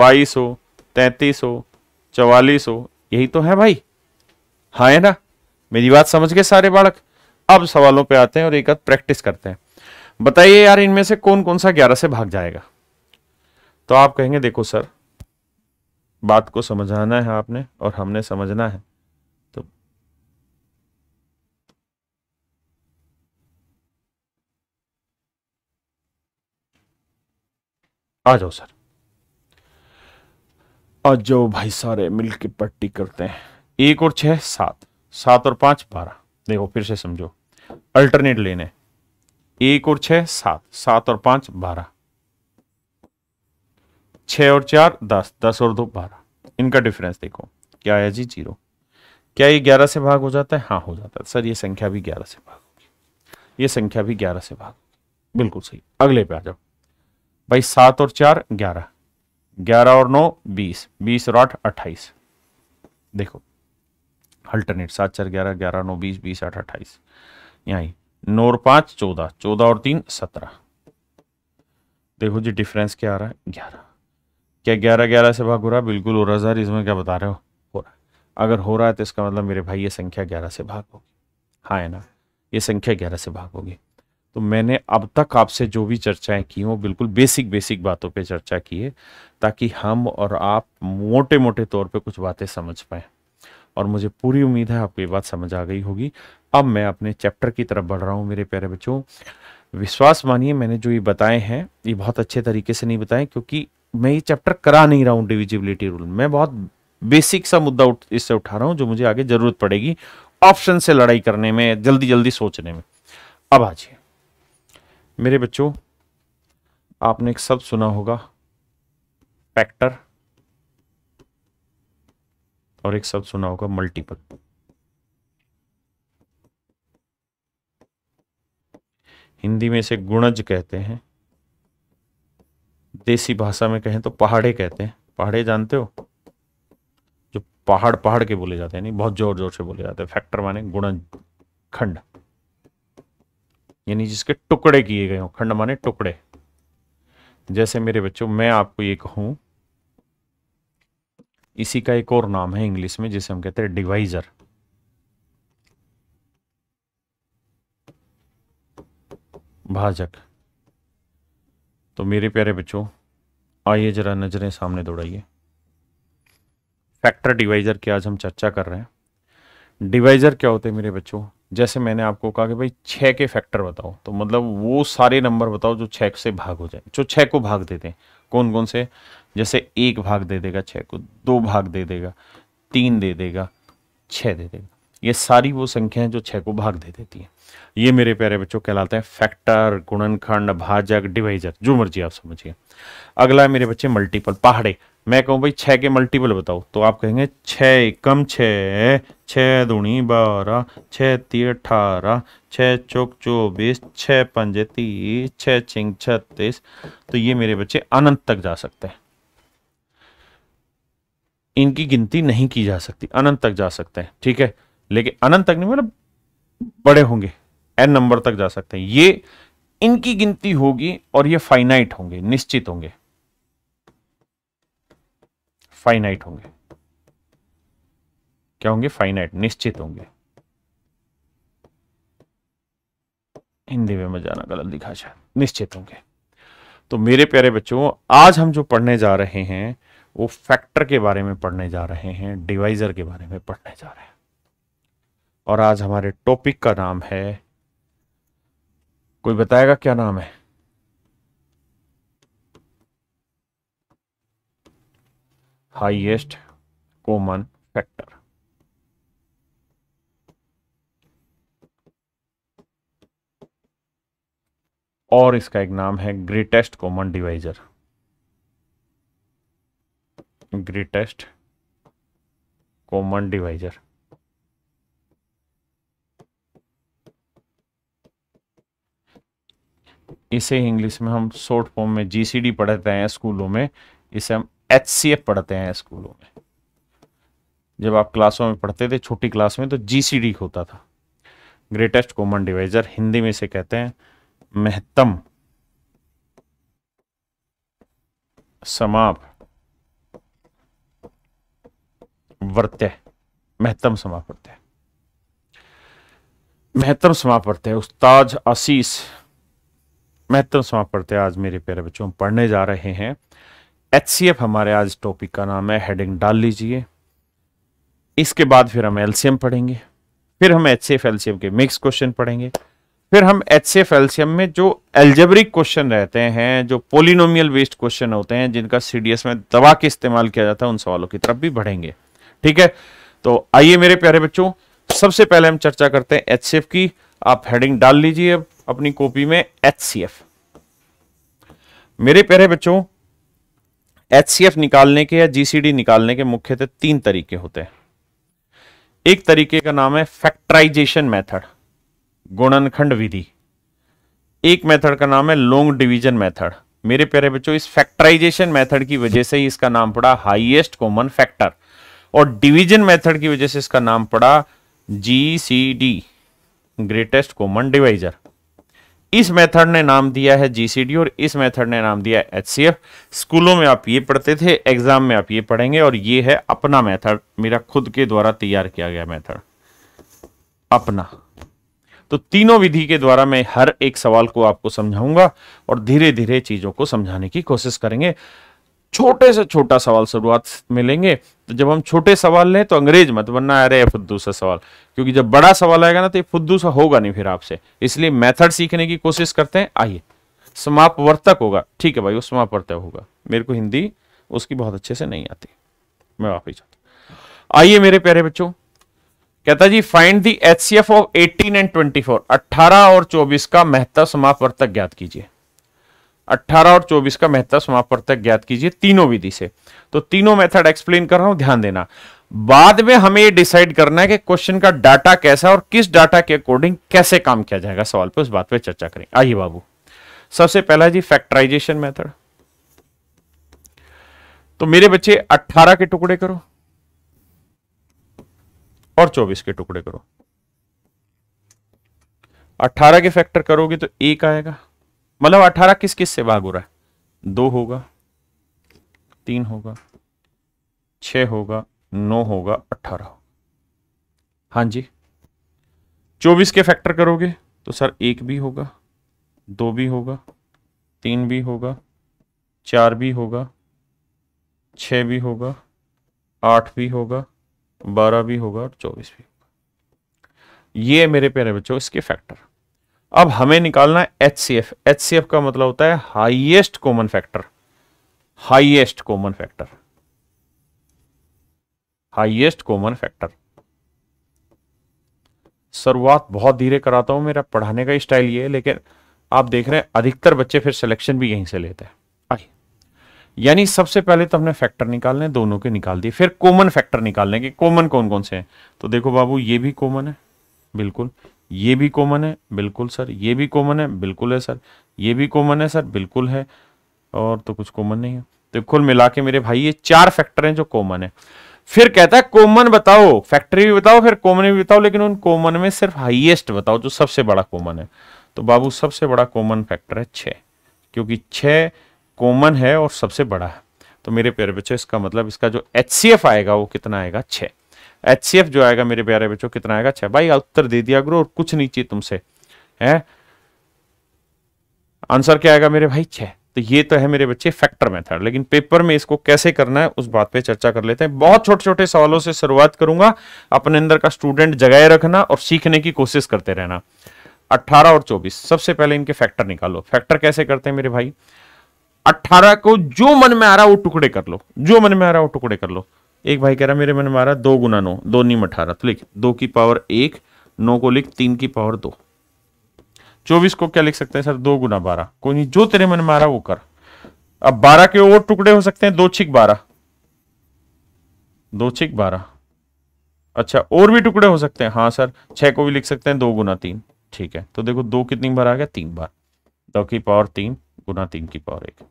22 हो 33 हो 44 हो यही तो है भाई हा है ना मेरी बात समझ गए सारे बालक अब सवालों पे आते हैं और एक आध प्रैक्टिस करते हैं बताइए यार इनमें से कौन कौन सा ग्यारह से भाग जाएगा तो आप कहेंगे देखो सर बात को समझाना है आपने और हमने समझना है तो आ जाओ सर और जो भाई सारे मिल के पट्टी करते हैं एक और छह सात सात और पांच बारह देखो फिर से समझो अल्टरनेट लेने एक और छह सात सात और पांच बारह छ और चार दस दस और दो बारह इनका डिफरेंस देखो क्या है जी जीरो क्या ये ग्यारह से भाग हो जाता है हाँ हो जाता है सर ये संख्या भी ग्यारह से भाग होगी ये संख्या भी ग्यारह से भाग बिल्कुल सही अगले पे आ जाओ भाई सात और चार ग्यारह ग्यारह और नौ बीस बीस और आठ अट्ठाईस देखो अल्टरनेट सात चार ग्यारह ग्यारह नौ बीस बीस आठ अट्ठाईस यहाँ नौ और पाँच चौदह चौदह और तीन सत्रह देखो जी डिफरेंस क्या आ रहा है ग्यारह क्या ग्यारह ग्यारह से भाग हो रहा है बिल्कुल हो रहा सर इसमें क्या बता रहे हो हो रहा है अगर हो रहा है तो इसका मतलब मेरे भाई ये संख्या ग्यारह से भाग होगी हाँ है ना ये संख्या ग्यारह से भाग होगी तो मैंने अब तक आपसे जो भी चर्चाएं की वो बिल्कुल बेसिक बेसिक बातों पे चर्चा की है ताकि हम और आप मोटे मोटे तौर पे कुछ बातें समझ पाएँ और मुझे पूरी उम्मीद है आपको ये बात समझ आ गई होगी अब मैं अपने चैप्टर की तरफ बढ़ रहा हूँ मेरे प्यारे बच्चों विश्वास मानिए मैंने जो ये बताए हैं ये बहुत अच्छे तरीके से नहीं बताए क्योंकि मैं ये चैप्टर करा नहीं रहा हूँ डिविजिबिलिटी रूल मैं बहुत बेसिक सा मुद्दा उठ, इससे उठा रहा हूँ जो मुझे आगे जरूरत पड़ेगी ऑप्शन से लड़ाई करने में जल्दी जल्दी सोचने में अब आ जाइए मेरे बच्चों आपने एक शब्द सुना होगा फैक्टर और एक शब्द सुना होगा मल्टीपल हिंदी में इसे गुणज कहते हैं देसी भाषा में कहें तो पहाड़े कहते हैं पहाड़े जानते हो जो पहाड़ पहाड़ के बोले जाते हैं नहीं बहुत जोर जोर से बोले जाते हैं फैक्टर माने गुणज खंड यानी जिसके टुकड़े किए गए हों खंड माने टुकड़े जैसे मेरे बच्चों मैं आपको ये कहूं इसी का एक और नाम है इंग्लिश में जिसे हम कहते हैं डिवाइजर भाजक तो मेरे प्यारे बच्चों आइए जरा नज़रें सामने दौड़ाइए फैक्टर डिवाइजर की आज हम चर्चा कर रहे हैं डिवाइजर क्या होते हैं मेरे बच्चों जैसे मैंने आपको कहा कि भाई छः के फैक्टर बताओ तो मतलब वो सारे नंबर बताओ जो छः से भाग हो जाए जो छः को भाग देते हैं कौन कौन से जैसे एक भाग दे देगा छः को दो भाग दे देगा तीन दे देगा छः दे देगा ये सारी वो संख्याएं जो छः को भाग दे देती हैं ये मेरे प्यारे बच्चों कहलाते हैं फैक्टर गुणनखंड भाजक डिवाइजर जो मर्जी आप समझिए अगला मेरे बच्चे मल्टीपल पहाड़े मैं कहूँ भाई छः के मल्टीपल बताओ तो आप कहेंगे छः कम छः छः बारह छः ती अठारह छः चौक चौबीस छः पंज तीस छः छिंग छत्तीस तो ये मेरे बच्चे अनंत तक जा सकते हैं इनकी गिनती नहीं की जा सकती अनंत तक जा सकते हैं ठीक है लेकिन अनंत तक नहीं मतलब बड़े होंगे एन नंबर तक जा सकते हैं ये इनकी गिनती होगी और ये फाइनाइट होंगे निश्चित होंगे फाइनाइट होंगे क्या होंगे फाइनाइट निश्चित होंगे हिंदी में मैं जाना गलत लिखा शायद निश्चित होंगे तो मेरे प्यारे बच्चों आज हम जो पढ़ने जा रहे हैं वो फैक्टर के बारे में पढ़ने जा रहे हैं डिवाइजर के बारे में पढ़ने जा रहे हैं और आज हमारे टॉपिक का नाम है कोई बताएगा क्या नाम है हाईएस्ट कॉमन फैक्टर और इसका एक नाम है greatest common divisor greatest common divisor इसे इंग्लिश में हम शॉर्ट फॉर्म में जीसीडी पढ़ते हैं स्कूलों में इसे हम एच पढ़ते हैं स्कूलों में जब आप क्लासों में पढ़ते थे छोटी क्लास में तो जीसीडी होता था ग्रेटेस्ट कॉमन डिवाइजर हिंदी में इसे कहते हैं महत्तम समाप वर्त्य महत्तम समाप वर्त्य महत्तम समाप वर्त्य उस्ताज आशीष महत्तम समाप्त पढ़ते आज मेरे प्यारे बच्चों पढ़ने जा रहे हैं एच सी एफ हमारे आज टॉपिक का नाम है हेडिंग डाल लीजिए इसके बाद फिर हम एलसीएम पढ़ेंगे फिर हम एच सी एफ एलसीएम के मिक्स क्वेश्चन पढ़ेंगे फिर हम एच सी एफ एलसीएम में जो एल्जेब्रिक क्वेश्चन रहते हैं जो पोलिनोमियल बेस्ड क्वेश्चन होते हैं जिनका सीडीएस में दवा के इस्तेमाल किया जाता है उन सवालों की तरफ भी बढ़ेंगे ठीक है तो आइए मेरे प्यारे बच्चों सबसे पहले हम चर्चा करते हैं एच की आप हेडिंग डाल लीजिए अब अपनी कॉपी में एच मेरे प्यारे बच्चों एच निकालने के या जीसीडी निकालने के मुख्यतः तीन तरीके होते हैं एक तरीके का नाम है फैक्टराइजेशन मेथड गुणनखंड विधि एक मेथड का नाम है लॉन्ग डिवीजन मेथड मेरे प्यारे बच्चों इस फैक्टराइजेशन मेथड की वजह से ही इसका नाम पड़ा हाईएस्ट कॉमन फैक्टर और डिवीजन मेथड की वजह से इसका नाम पड़ा जी ग्रेटेस्ट कॉमन डिवाइजर इस मेथड ने नाम दिया है जीसीडी और इस मेथड ने नाम दिया है एचसीएफ स्कूलों में आप ये पढ़ते थे एग्जाम में आप ये पढ़ेंगे और ये है अपना मेथड मेरा खुद के द्वारा तैयार किया गया मेथड अपना तो तीनों विधि के द्वारा मैं हर एक सवाल को आपको समझाऊंगा और धीरे धीरे चीजों को समझाने की कोशिश करेंगे छोटे से छोटा सवाल शुरुआत में लेंगे तो जब हम छोटे सवाल लें तो अंग्रेज मत बनना अरे फुद्दू सा सवाल क्योंकि जब बड़ा सवाल आएगा ना तो ये फुद्दू सा होगा नहीं फिर आपसे इसलिए मेथड सीखने की कोशिश करते हैं आइए समापवर्तक होगा ठीक है भाई वो समापवर्तक होगा मेरे को हिंदी उसकी बहुत अच्छे से नहीं आती मैं वापिस जाता आइए मेरे प्यारे बच्चों कहता जी find the H C F of eighteen and twenty four अट्ठारह और चौबीस का महत्व समापवर्तक ज्ञात कीजिए 18 और 24 का महत्ता समापवर्तक ज्ञात कीजिए तीनों विधि से तो तीनों मेथड एक्सप्लेन कर रहा हूं ध्यान देना बाद में हमें ये डिसाइड करना है कि क्वेश्चन का डाटा कैसा और किस डाटा के अकॉर्डिंग कैसे काम किया जाएगा सवाल पे उस बात पे चर्चा करें आइए बाबू सबसे पहला जी फैक्टराइजेशन मेथड तो मेरे बच्चे 18 के टुकड़े करो और 24 के टुकड़े करो 18 के फैक्टर करोगे तो एक आएगा मतलब अठारह किस किस से भाग हो रहा है दो होगा तीन होगा छ होगा नौ होगा अट्ठारह हाँ जी चौबीस के फैक्टर करोगे तो सर एक भी होगा दो भी होगा तीन भी होगा चार भी होगा छ भी होगा आठ भी होगा बारह भी होगा और चौबीस भी होगा ये मेरे प्यारे बच्चों इसके फैक्टर अब हमें निकालना है H C F H C F का मतलब होता है highest common factor highest common factor highest common factor शुरुआत बहुत धीरे कराता हूं मेरा पढ़ाने का स्टाइल ये है लेकिन आप देख रहे हैं अधिकतर बच्चे फिर सिलेक्शन भी यहीं से लेते हैं आइए यानी सबसे पहले तो हमने फैक्टर निकालने दोनों के निकाल दिए फिर कॉमन फैक्टर निकालने के कॉमन कौन कौन से हैं तो देखो बाबू ये भी कॉमन है बिल्कुल ये भी कॉमन है बिल्कुल सर ये भी कॉमन है बिल्कुल है सर ये भी कॉमन है सर बिल्कुल है और तो कुछ कॉमन नहीं है तो कुल मिला के मेरे भाई ये चार फैक्टर हैं जो कॉमन है फिर कहता है कॉमन बताओ फैक्ट्री भी बताओ फिर कॉमन भी बताओ लेकिन उन कॉमन में सिर्फ हाईएस्ट बताओ जो सबसे बड़ा कॉमन है तो बाबू सबसे बड़ा कॉमन फैक्टर है छः क्योंकि छः कॉमन है और सबसे बड़ा है तो मेरे प्यारे बच्चों इसका मतलब इसका जो एच आएगा वो कितना आएगा छः एच जो आएगा मेरे प्यारे बच्चों कितना आएगा छह भाई उत्तर दे दिया करो और कुछ नहीं चाहिए तुमसे है आंसर क्या आएगा मेरे भाई छह तो ये तो है मेरे बच्चे फैक्टर मेथड लेकिन पेपर में इसको कैसे करना है उस बात पे चर्चा कर लेते हैं बहुत छोटे छोटे सवालों से शुरुआत करूंगा अपने अंदर का स्टूडेंट जगाए रखना और सीखने की कोशिश करते रहना 18 और 24 सबसे पहले इनके फैक्टर निकालो फैक्टर कैसे करते हैं मेरे भाई 18 को जो मन में आ रहा है वो टुकड़े कर लो जो मन में आ रहा है वो टुकड़े कर लो एक भाई कह रहा मेरे मन मारा दो गुना नौ दो नीम अठारह तो लिख दो की पावर एक नौ को लिख तीन की पावर दो चौबीस को क्या लिख सकते हैं सर दो गुना बारह कोई नहीं जो तेरे मन मारा वो कर अब बारह के और टुकड़े हो सकते हैं दो छिक बारह दो छिक बारह अच्छा और भी टुकड़े हो सकते हैं हाँ सर छह को भी लिख सकते हैं दो गुना तीन ठीक है तो देखो दो कितनी बार आ गया तीन बार दो की पावर तीन गुना तीन की पावर एक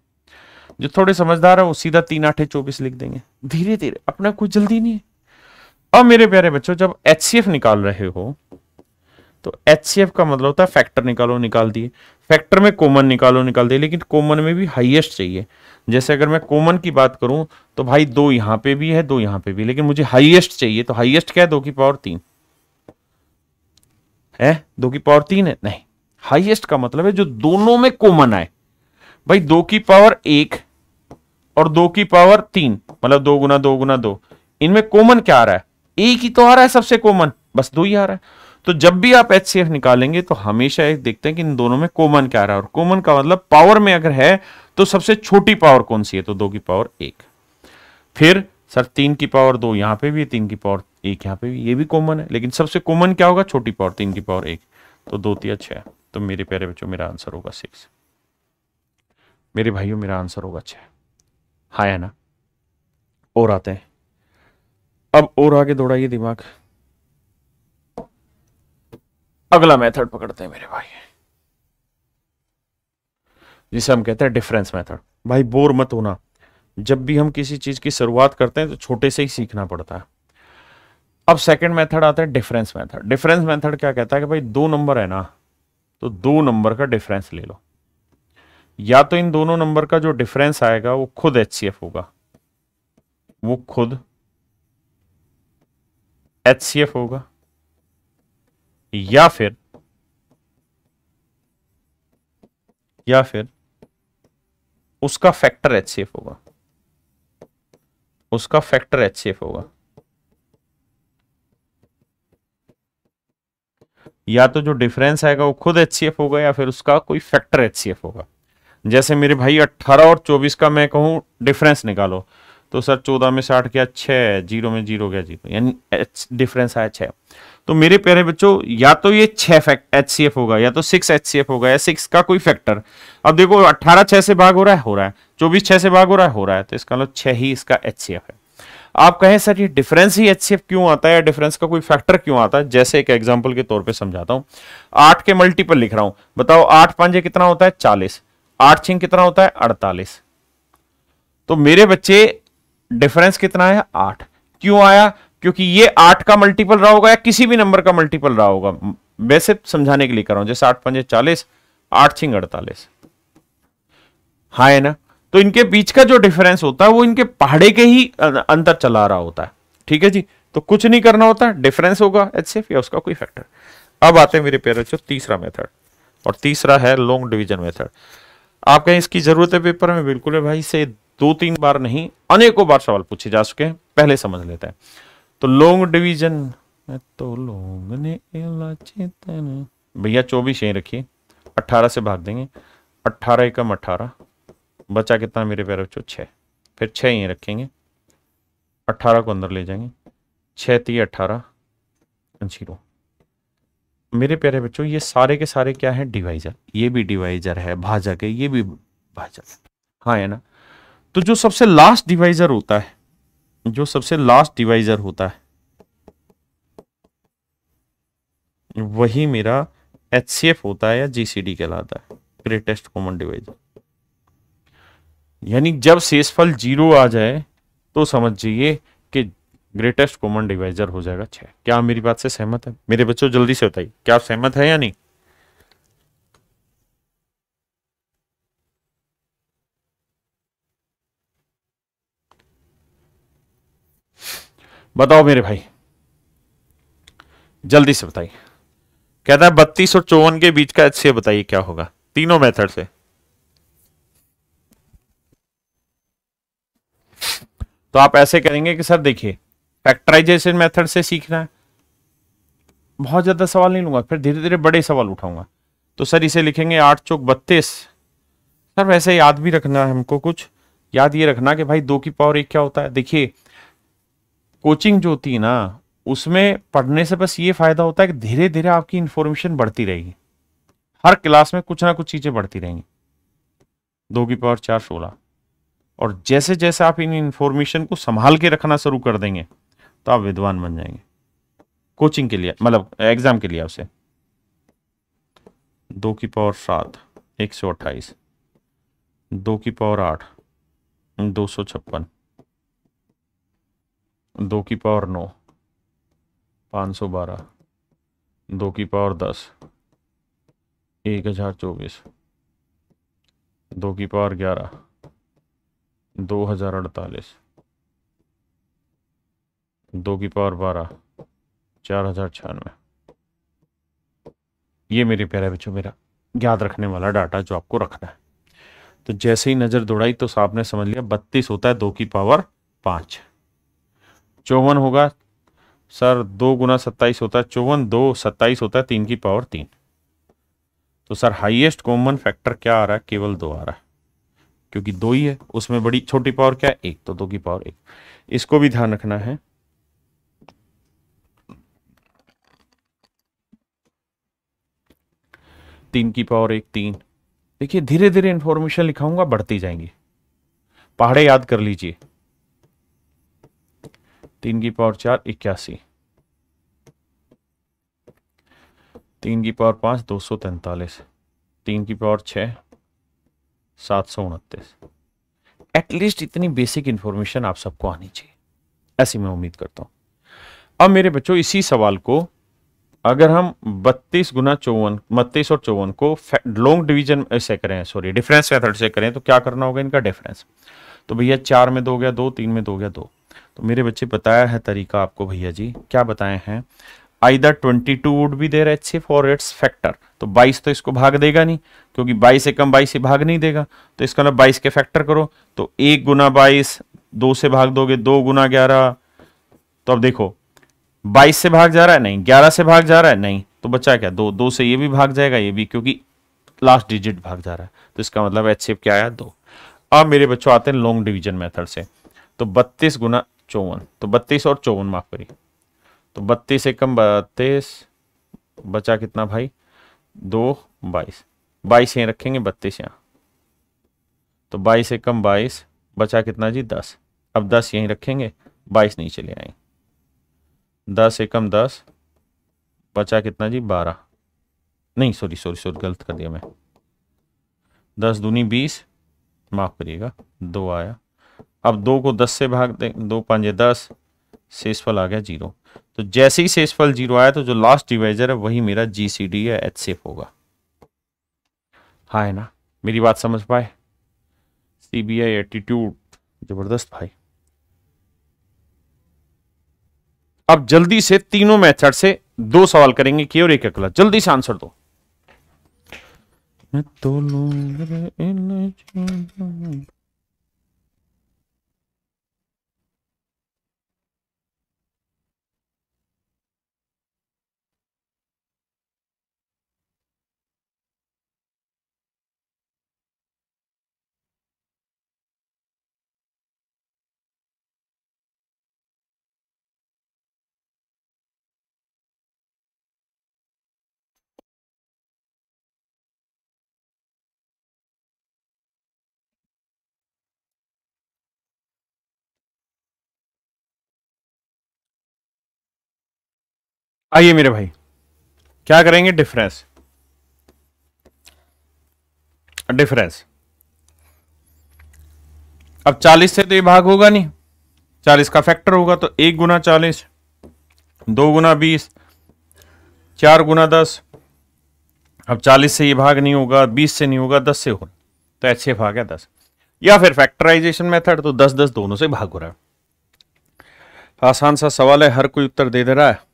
जो थोड़े समझदार है वो सीधा तीन आठे चौबीस लिख देंगे धीरे धीरे अपना कोई जल्दी नहीं है अब मेरे प्यारे बच्चों जब एच निकाल रहे हो तो एच का मतलब होता है फैक्टर निकालो निकाल दिए फैक्टर में कॉमन निकालो निकाल दिए लेकिन कॉमन में भी हाईएस्ट चाहिए जैसे अगर मैं कॉमन की बात करूं तो भाई दो यहां पे भी है दो यहां पे भी लेकिन मुझे हाईएस्ट चाहिए तो हाईएस्ट क्या है दो की पावर तीन है दो की पावर तीन है नहीं हाईएस्ट का मतलब है जो दोनों में कॉमन आए भाई दो की पावर एक और दो की पावर तीन मतलब दो गुना दो गुना दो इनमें कॉमन क्या आ रहा है एक ही तो आ रहा है सबसे कॉमन बस दो ही आ रहा है तो जब भी आप एच निकालेंगे तो हमेशा एक देखते हैं कि इन दोनों में कॉमन क्या आ रहा है और कॉमन का मतलब पावर में अगर है तो सबसे छोटी पावर कौन सी है तो दो की पावर एक फिर सर तीन की पावर दो यहां पे भी तीन की पावर एक यहां पे भी ये भी कॉमन है लेकिन सबसे कॉमन क्या होगा छोटी पावर तीन की पावर एक तो दो तीन छह तो मेरे प्यारे बच्चों मेरा आंसर होगा सिक्स मेरे भाइयों मेरा आंसर होगा छः हाँ है ना और आते हैं अब और आगे दौड़ाइए दिमाग अगला मेथड पकड़ते हैं मेरे भाई जिसे हम कहते हैं डिफरेंस मेथड भाई बोर मत होना जब भी हम किसी चीज की शुरुआत करते हैं तो छोटे से ही सीखना पड़ता है अब सेकंड मेथड आता है डिफरेंस मेथड डिफरेंस मेथड क्या कहता है कि भाई दो नंबर है ना तो दो नंबर का डिफरेंस ले लो या तो इन दोनों नंबर का जो डिफरेंस आएगा वो खुद एच होगा वो खुद एच होगा या फिर या फिर उसका फैक्टर एच होगा उसका फैक्टर एच होगा या तो जो डिफरेंस आएगा वो खुद एच होगा या फिर उसका कोई फैक्टर एच होगा जैसे मेरे भाई अट्ठारह और चौबीस का मैं कहूँ डिफरेंस निकालो तो सर चौदह में साठ गया छः जीरो में जीरो गया जीरो यानी डिफरेंस आया छः तो मेरे प्यारे बच्चों या तो ये छः फैक्ट एच सी एफ होगा या तो सिक्स एच सी एफ होगा या सिक्स का कोई फैक्टर अब देखो अट्ठारह छः से भाग हो रहा है हो रहा है चौबीस छः से भाग हो रहा है हो रहा है तो इसका मतलब छः ही इसका एच सी एफ है आप कहें सर ये डिफरेंस ही एच क्यों आता है या डिफरेंस का कोई फैक्टर क्यों आता है जैसे एक एग्जाम्पल के तौर पर समझाता हूँ आठ के मल्टीपल लिख रहा हूँ बताओ आठ पांजे कितना होता है चालीस आठ छिंग कितना होता है अड़तालीस तो मेरे बच्चे डिफरेंस कितना आया आठ क्यों आया क्योंकि ये आठ का मल्टीपल रहा होगा या किसी भी नंबर का मल्टीपल रहा होगा मैं सिर्फ समझाने के लिए कर रहा हूं जैसे आठ पंजे चालीस आठ छिंग अड़तालीस हाँ है ना तो इनके बीच का जो डिफरेंस होता है वो इनके पहाड़े के ही अं, अंतर चला रहा होता है ठीक है जी तो कुछ नहीं करना होता डिफरेंस होगा एच या उसका कोई फैक्टर अब आते हैं मेरे पेरेंट्स तीसरा मेथड और तीसरा है लॉन्ग डिवीजन मेथड आप कहें इसकी जरूरत है पेपर में बिल्कुल है भाई से दो तीन बार नहीं अनेकों बार सवाल पूछे जा चुके हैं पहले समझ लेते हैं तो लॉन्ग डिवीजन तो लोग ने भैया चौबीस यही रखिए अट्ठारह से भाग देंगे अट्ठारह एकम अट्ठारह बचा कितना मेरे पैर बच्चों छः फिर छः यहीं रखेंगे अट्ठारह को अंदर ले जाएंगे छः ती अट्ठारह जीरो मेरे प्यारे बच्चों ये सारे के सारे क्या है डिवाइजर ये भी डिवाइजर है भाजक है ये भी भाजक हाँ है ना तो जो सबसे लास्ट डिवाइजर होता है जो सबसे लास्ट डिवाइजर होता है वही मेरा एच होता है या जीसीडी कहलाता है ग्रेटेस्ट कॉमन डिवाइजर यानी जब शेषफल जीरो आ जाए तो समझ जाइए कि ग्रेटेस्ट कॉमन डिवाइजर हो जाएगा छह क्या आप मेरी बात से सहमत है मेरे बच्चों जल्दी से बताइए क्या आप सहमत है या नहीं बताओ मेरे भाई जल्दी से बताइए कहता है बत्तीस और चौवन के बीच का एच बताइए क्या होगा तीनों मेथड से तो आप ऐसे करेंगे कि सर देखिए फैक्टराइजेशन मेथड से सीखना है बहुत ज़्यादा सवाल नहीं लूँगा फिर धीरे धीरे बड़े सवाल उठाऊंगा तो सर इसे लिखेंगे आठ चौक बत्तीस सर वैसे याद भी रखना है हमको कुछ याद ये रखना कि भाई दो की पावर एक क्या होता है देखिए कोचिंग जो होती है ना उसमें पढ़ने से बस ये फायदा होता है कि धीरे धीरे आपकी इन्फॉर्मेशन बढ़ती रहेगी हर क्लास में कुछ ना कुछ चीज़ें बढ़ती रहेंगी दो की पावर चार सोलह और जैसे जैसे आप इन इंफॉर्मेशन को संभाल के रखना शुरू कर देंगे तो आप विद्वान बन जाएंगे कोचिंग के लिए मतलब एग्जाम के लिए उसे दो की पावर सात एक सौ अट्ठाईस दो की पावर आठ दो सौ छप्पन दो की पावर नौ पाँच सौ बारह दो की पावर दस एक हज़ार चौबीस दो की पावर ग्यारह दो हज़ार अड़तालीस दो की पावर बारह चार हजार छियानवे ये मेरे प्यारे बच्चों मेरा याद रखने वाला डाटा जो आपको रखना है तो जैसे ही नज़र दौड़ाई तो साहब ने समझ लिया बत्तीस होता है दो की पावर पाँच चौवन होगा सर दो गुना सत्ताईस होता है चौवन दो सत्ताईस होता है तीन की पावर तीन तो सर हाईएस्ट कॉमन फैक्टर क्या आ रहा है केवल दो आ रहा है क्योंकि दो ही है उसमें बड़ी छोटी पावर क्या है एक तो दो की पावर एक इसको भी ध्यान रखना है तीन की पावर एक तीन देखिए धीरे धीरे इंफॉर्मेशन लिखाऊंगा बढ़ती जाएंगी पहाड़े याद कर लीजिए तीन की पावर चार इक्यासी तीन की पावर पांच दो सौ तैंतालीस तीन की पावर छ सात सौ उनतीस एटलीस्ट इतनी बेसिक इंफॉर्मेशन आप सबको आनी चाहिए ऐसी मैं उम्मीद करता हूं अब मेरे बच्चों इसी सवाल को अगर हम 32 गुना चौवन बत्तीस और चौवन को लॉन्ग डिवीजन से करें सॉरी डिफरेंस मेथड से करें तो क्या करना होगा इनका डिफरेंस तो भैया चार में दो गया दो तीन में दो गया दो तो मेरे बच्चे बताया है तरीका आपको भैया जी क्या बताए हैं either 22 would be there H सिर्फ और इट्स फैक्टर तो 22 तो इसको भाग देगा नहीं क्योंकि 22 से कम 22 से भाग नहीं देगा तो इसका मतलब 22 के फैक्टर करो तो एक गुना बाईस दो से भाग दोगे दो गुना ग्यारह तो अब देखो बाईस से भाग जा रहा है नहीं ग्यारह से भाग जा रहा है नहीं तो बच्चा क्या दो दो से ये भी भाग जाएगा ये भी क्योंकि लास्ट डिजिट भाग जा रहा है तो इसका मतलब एच सेप क्या आया दो अब मेरे बच्चों आते हैं लॉन्ग डिवीजन मेथड से तो बत्तीस गुना चौवन तो बत्तीस और चौवन माफ करिए तो बत्तीस एकम बत्तीस बचा कितना भाई दो बाईस बाईस यहीं रखेंगे बत्तीस यहाँ तो बाईस एकम बाईस बचा कितना जी दस अब दस यहीं रखेंगे बाईस नहीं चले आएंगे दस एकम दस बचा कितना जी बारह नहीं सॉरी सॉरी सॉरी गलत कर दिया मैं दस दूनी बीस माफ़ करिएगा दो आया अब दो को दस से भाग दें दो पाँचे दस शेषफल आ गया जीरो तो जैसे ही शेषफल जीरो आया तो जो लास्ट डिवाइजर है वही मेरा जी सी डी या एच सेफ होगा हाँ है ना मेरी बात समझ पाए सी बी आई एटीट्यूड ज़बरदस्त भाई अब जल्दी से तीनों मेथड से दो सवाल करेंगे कि और एक अकला जल्दी से आंसर दो मैं तो आइए मेरे भाई क्या करेंगे डिफरेंस डिफरेंस अब 40 से तो ये भाग होगा नहीं 40 का फैक्टर होगा तो एक गुना चालीस दो गुना बीस चार गुना दस अब 40 से ये भाग नहीं होगा 20 से नहीं होगा 10 से होगा तो एच भाग है गया दस या फिर फैक्टराइजेशन मेथड तो दस दस दोनों से भाग हो रहा है आसान सा सवाल है हर कोई उत्तर दे दे रहा है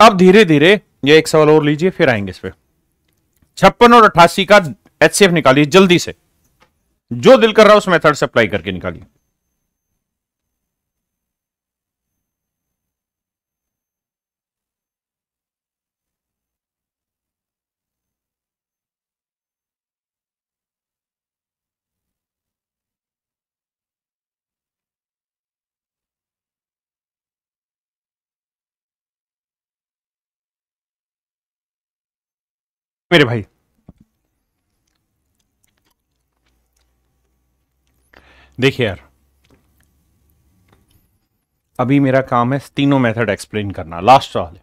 अब धीरे धीरे ये एक सवाल और लीजिए फिर आएंगे इस पर छप्पन और अट्ठासी का एचसीएफ निकालिए जल्दी से जो दिल कर रहा है उस मेथड से अप्लाई करके निकालिए मेरे भाई देखिए यार अभी मेरा काम है तीनों मेथड एक्सप्लेन करना लास्ट वाले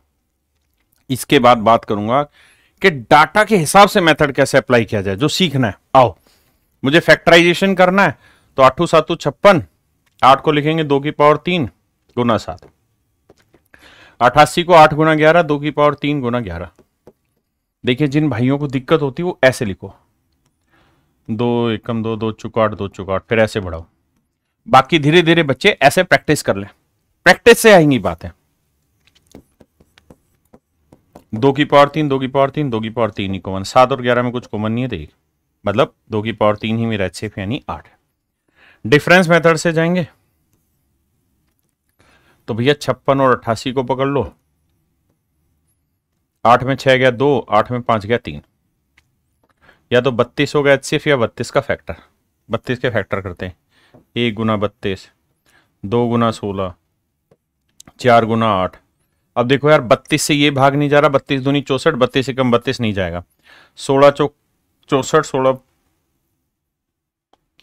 इसके बाद बात करूंगा कि डाटा के हिसाब से मेथड कैसे अप्लाई किया जाए जो सीखना है आओ मुझे फैक्टराइजेशन करना है तो आठू सातू छप्पन आठ को लिखेंगे दो की पावर तीन गुना सात अठासी को आठ गुना ग्यारह दो की पावर तीन गुना ग्यारह देखिए जिन भाइयों को दिक्कत होती है वो ऐसे लिखो दो एकम दो दो चुकाट दो चुकाट फिर ऐसे बढ़ाओ बाकी धीरे धीरे बच्चे ऐसे प्रैक्टिस कर लें प्रैक्टिस से आएंगी बातें दो की पावर तीन दो की पावर तीन दो की पावर तीन ही कॉमन सात और ग्यारह में कुछ कॉमन नहीं है देखिए मतलब दो की पावर तीन ही मेरा एच सेफ यानी आठ डिफरेंस मेथड से जाएंगे तो भैया छप्पन और अट्ठासी को पकड़ लो आठ में छः गया दो आठ में पाँच गया तीन या तो बत्तीस हो गया एच या बत्तीस का फैक्टर बत्तीस के फैक्टर करते हैं एक गुना बत्तीस दो गुना सोलह चार गुना आठ अब देखो यार बत्तीस से ये भाग नहीं जा रहा बत्तीस दूनी चौसठ बत्तीस से कम बत्तीस नहीं जाएगा सोलह चौ चौसठ सोलह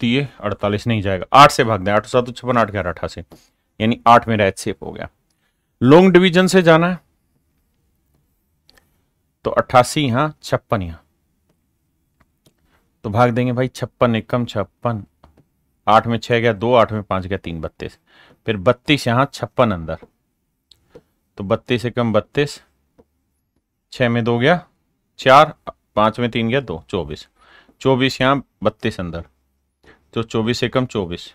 तीय अड़तालीस नहीं जाएगा आठ से भाग दें आठ सात छप्पन आठ ग्यारह अठासी यानी आठ मेरा एच हो गया लॉन्ग डिवीजन से जाना है तो अट्ठासी यहां छप्पन यहां तो भाग देंगे भाई छप्पन एकम छप्पन आठ में छह गया दो आठ में पांच गया तीन बत्तीस फिर बत्तीस यहां छप्पन अंदर तो बत्तीस एकम बत्तीस छह में दो गया चार पांच में तीन गया दो चौबीस चौबीस यहां बत्तीस अंदर तो चौबीस एकम चौबीस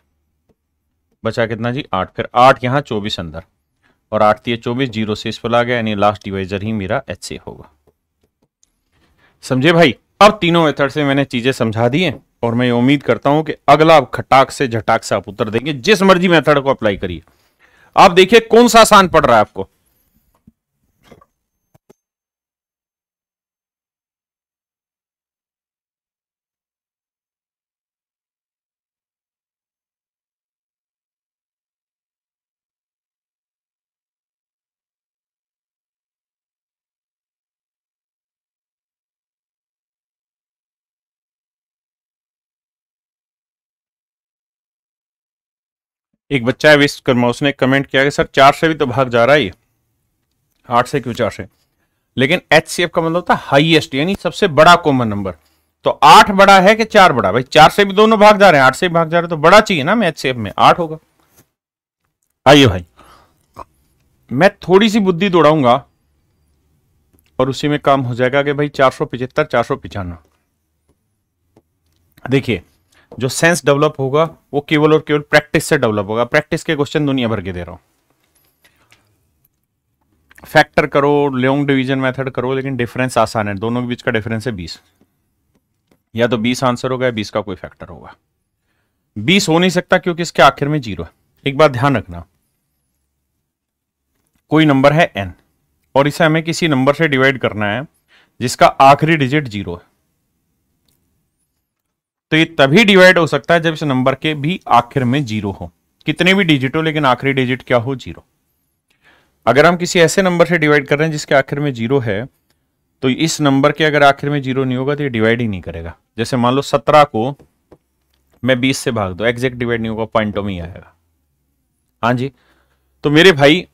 बचा कितना जी आठ फिर आठ यहां चौबीस अंदर और आठ तीय चौबीस जीरो से इस पर आ गया यानी लास्ट डिवाइजर ही मेरा एच होगा समझे भाई अब तीनों मेथड से मैंने चीजें समझा दी हैं और मैं उम्मीद करता हूं कि अगला आप खटाक से झटाक से आप उत्तर देंगे जिस मर्जी मेथड को अप्लाई करिए आप देखिए कौन सा आसान पड़ रहा है आपको एक बच्चा है विश्वकर्मा उसने कमेंट किया कि सर चार से भी तो भाग जा रहा है आठ से क्यों चार से लेकिन एच का मतलब होता है हाइएस्ट यानी सबसे बड़ा कॉमन नंबर तो आठ बड़ा है कि चार बड़ा भाई चार से भी दोनों भाग जा रहे हैं आठ से भाग जा रहे हैं तो बड़ा चाहिए ना मैं सेफ में आठ होगा आइए भाई मैं थोड़ी सी बुद्धि दौड़ाऊंगा और उसी में काम हो जाएगा कि भाई चार सौ पिछहत्तर चार सौ पिछाना देखिए जो सेंस डेवलप होगा वो केवल और केवल प्रैक्टिस से डेवलप होगा प्रैक्टिस के क्वेश्चन दुनिया भर के दे रहा हूं फैक्टर करो लॉन्ग डिवीजन मेथड करो लेकिन डिफरेंस आसान है दोनों के बीच का डिफरेंस है बीस या तो बीस आंसर होगा या बीस का कोई फैक्टर होगा बीस हो नहीं सकता क्योंकि इसके आखिर में जीरो है एक बात ध्यान रखना कोई नंबर है एन और इसे हमें किसी नंबर से डिवाइड करना है जिसका आखिरी डिजिट जीरो है तो ये तभी डिवाइड हो सकता है जब इस नंबर के भी आखिर में जीरो हो कितने भी डिजिट हो लेकिन आखिरी डिजिट क्या हो जीरो अगर हम किसी ऐसे नंबर से डिवाइड कर रहे हैं जिसके आखिर में जीरो है तो इस नंबर के अगर आखिर में जीरो नहीं होगा तो ये डिवाइड ही नहीं करेगा जैसे मान लो सत्रह को मैं बीस से भाग दो एग्जैक्ट डिवाइड नहीं होगा पॉइंटों में ही आएगा हाँ जी तो मेरे भाई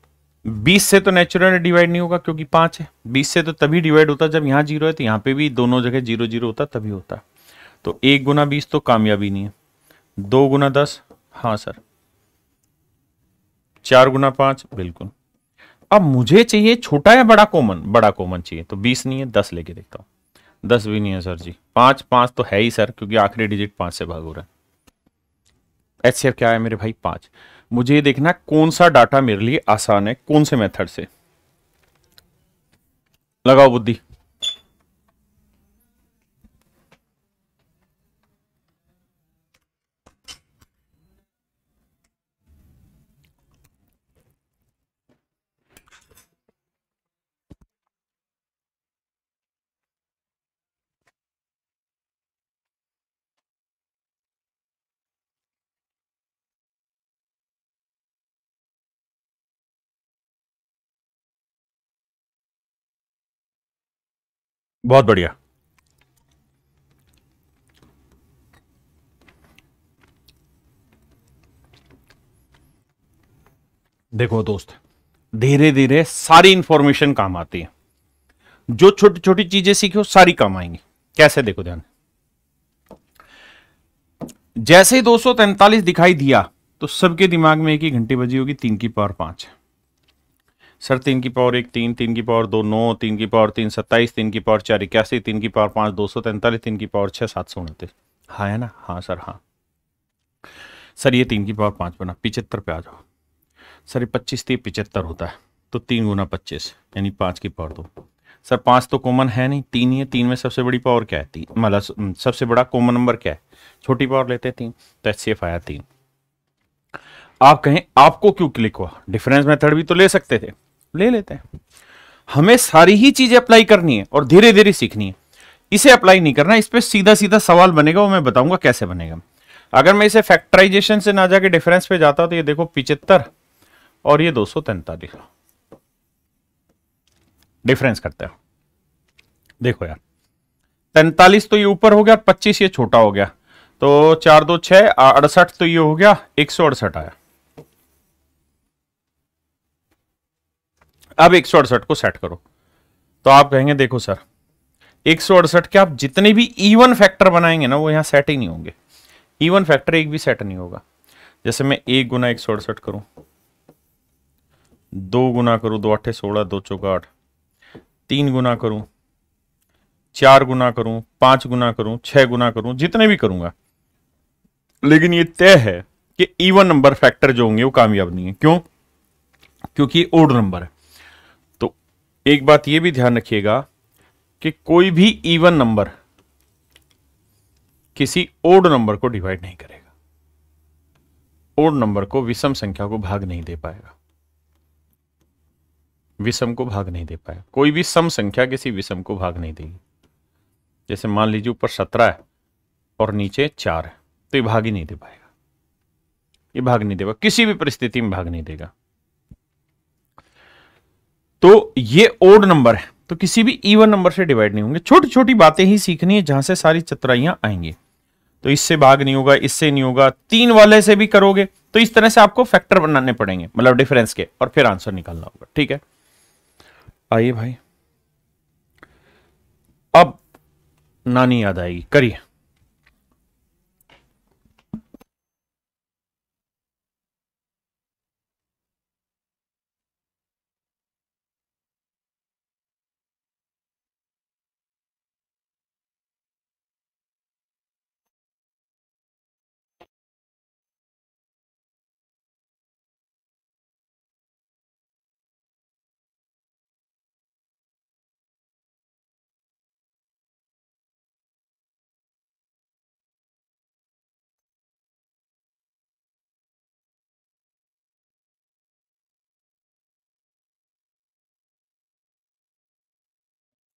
बीस से तो नेचुरल डिवाइड नहीं होगा क्योंकि पांच है बीस से तो तभी डिवाइड होता जब यहां जीरो है तो यहां पे भी दोनों जगह जीरो जीरो होता तभी होता है तो एक गुना बीस तो कामयाबी नहीं है दो गुना दस हाँ सर चार गुना पांच बिल्कुल अब मुझे चाहिए छोटा या बड़ा कॉमन बड़ा कॉमन चाहिए तो बीस नहीं है दस लेके देखता हूँ दस भी नहीं है सर जी पांच पांच तो है ही सर क्योंकि आखिरी डिजिट पांच से भाग हो रहा है एच क्या है मेरे भाई पांच मुझे ये देखना कौन सा डाटा मेरे लिए आसान है कौन से मेथड से लगाओ बुद्धि बहुत बढ़िया देखो दोस्त धीरे धीरे सारी इंफॉर्मेशन काम आती है जो छोटी छोटी चीजें सीखी हो सारी काम आएंगी कैसे देखो ध्यान जैसे ही दो दिखाई दिया तो सबके दिमाग में एक ही घंटी बजी होगी तीन की पावर पांच है सर तीन की पावर एक तीन तीन की पावर दो नौ तीन की पावर तीन सत्ताईस तीन की पावर चार इक्यासी तीन की पावर पाँच दो सौ तैंतालीस तीन की पावर छः सात सौ उनतीस हाँ है ना हाँ सर हाँ सर ये तीन की पावर पाँच बना पिचहत्तर पे आ जाओ सर ये पच्चीस तीन पिचहत्तर होता है तो तीन गुना पच्चीस यानी पाँच की पावर दो सर पाँच तो कॉमन है नहीं तीन ही है तीन में सबसे बड़ी पावर क्या है तीन मतलब सबसे बड़ा कॉमन नंबर क्या है छोटी पावर लेते हैं तीन तो एच आया तीन आप कहें आपको क्यों क्लिक हुआ डिफरेंस मेथड भी तो ले सकते थे ले लेते हैं हमें सारी ही चीजें अप्लाई करनी है और धीरे धीरे सीखनी है इसे अप्लाई नहीं करना इस पर सीधा सीधा सवाल बनेगा वो मैं बताऊंगा कैसे बनेगा अगर मैं इसे फैक्टराइजेशन से ना जाके डिफरेंस पे जाता तो ये देखो पिचहत्तर और ये दो सौ तैंतालीस डिफरेंस करते हो देखो यार तैंतालीस तो ये ऊपर हो गया और पच्चीस ये छोटा हो गया तो चार दो छह अड़सठ तो ये हो गया एक सौ अड़सठ आया अब एक को सेट करो तो आप कहेंगे देखो सर एक के आप जितने भी इवन e फैक्टर बनाएंगे ना वो यहाँ सेट ही नहीं होंगे इवन e फैक्टर एक भी सेट नहीं होगा जैसे मैं एक गुना एक सौ अड़सठ करूँ दो गुना करूँ दो अठे सोलह दो चौका आठ तीन गुना करूँ चार गुना करूँ पाँच गुना करूँ छः गुना करूँ जितने भी करूँगा लेकिन ये तय है कि इवन नंबर फैक्टर जो होंगे वो कामयाब नहीं है क्यों क्योंकि ओड नंबर है एक बात यह भी ध्यान रखिएगा कि कोई भी इवन नंबर किसी ओड नंबर को डिवाइड नहीं करेगा ओड नंबर को विषम संख्या को भाग नहीं दे पाएगा विषम को भाग नहीं दे पाएगा कोई भी सम संख्या किसी विषम को भाग नहीं देगी जैसे मान लीजिए ऊपर सत्रह है और नीचे चार है तो ये भाग ही नहीं दे पाएगा ये भाग नहीं देगा किसी भी परिस्थिति में भाग नहीं देगा तो ये ओड नंबर है तो किसी भी इवन नंबर से डिवाइड नहीं होंगे छोटी छोटी बातें ही सीखनी है जहां से सारी चतुराइयां आएंगी तो इससे भाग नहीं होगा इससे नहीं होगा तीन वाले से भी करोगे तो इस तरह से आपको फैक्टर बनाने पड़ेंगे मतलब डिफरेंस के और फिर आंसर निकालना होगा ठीक है आइए भाई अब नानी याद आएगी करिए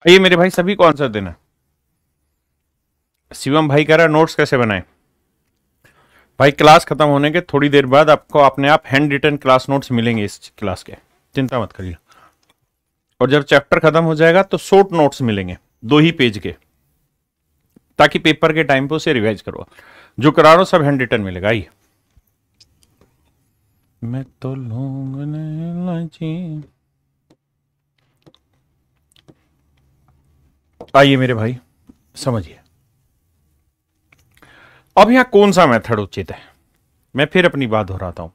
आइए मेरे भाई सभी को आंसर देना शिवम भाई कह रहा नोट्स कैसे बनाए भाई क्लास खत्म होने के थोड़ी देर बाद आपको अपने आप हैंड रिटर्न क्लास नोट्स मिलेंगे इस क्लास के चिंता मत करिए और जब चैप्टर खत्म हो जाएगा तो शॉर्ट नोट्स मिलेंगे दो ही पेज के ताकि पेपर के टाइम पे उसे रिवाइज करो जो करा रहा सब हैंड रिटर्न मिलेगा आइए मैं तो लूंगा आइए मेरे भाई समझिए अब यहां कौन सा मेथड उचित है मैं फिर अपनी बात दोहराता हूं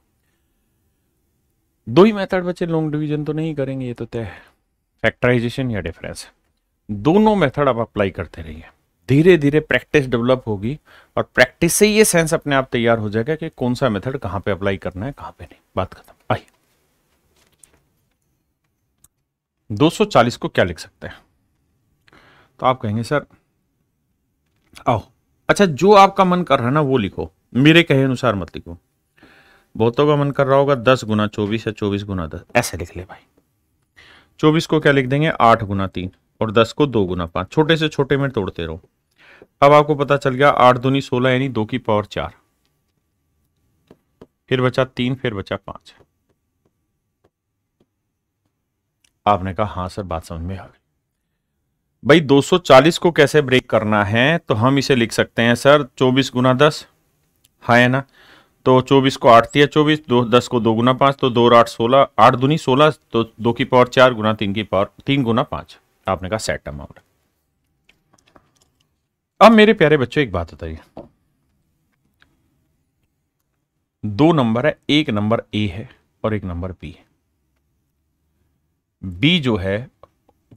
दो ही मेथड बच्चे लॉन्ग डिवीजन तो नहीं करेंगे ये तो तय है फैक्टराइजेशन या डिफरेंस दोनों मेथड आप अप्लाई करते रहिए धीरे धीरे प्रैक्टिस डेवलप होगी और प्रैक्टिस से ये सेंस अपने आप तैयार हो जाएगा कि कौन सा मेथड कहां पे अप्लाई करना है कहां पे नहीं बात खत्म आइए 240 को क्या लिख सकते हैं तो आप कहेंगे सर आओ अच्छा जो आपका मन कर रहा है ना वो लिखो मेरे कहे अनुसार मत लिखो बहुतों का मन कर रहा होगा दस गुना चौबीस या चौबीस गुना दस ऐसे लिख ले भाई चौबीस को क्या लिख देंगे आठ गुना तीन और दस को दो गुना पाँच छोटे से छोटे में तोड़ते रहो अब आपको पता चल गया आठ दूनी सोलह यानी दो की पावर चार फिर बचा तीन फिर बचा पांच आपने कहा हाँ सर बात समझ में आ गई भाई 240 को कैसे ब्रेक करना है तो हम इसे लिख सकते हैं सर 24 गुना दस हाँ है ना तो 24 को आठ दिया 24 दो दस को दो गुना पाँच तो दो आठ सोलह आठ दूनी सोलह तो दो की पावर चार गुना तीन की पावर तीन गुना पाँच आपने कहा सेट अमाउंट अब मेरे प्यारे बच्चों एक बात बताइए दो नंबर है एक नंबर ए है और एक नंबर बी है बी जो है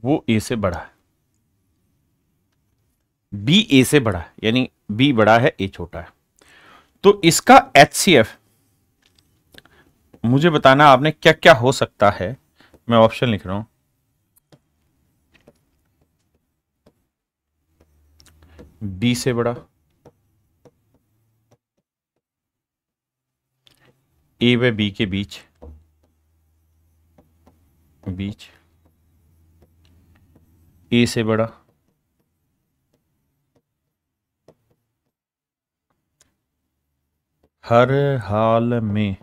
वो ए से बड़ा है बी ए से बड़ा है यानी बी बड़ा है ए छोटा है तो इसका एच सी एफ मुझे बताना आपने क्या क्या हो सकता है मैं ऑप्शन लिख रहा हूं बी से बड़ा ए व बी के बीच बीच ए से बड़ा हर हाल में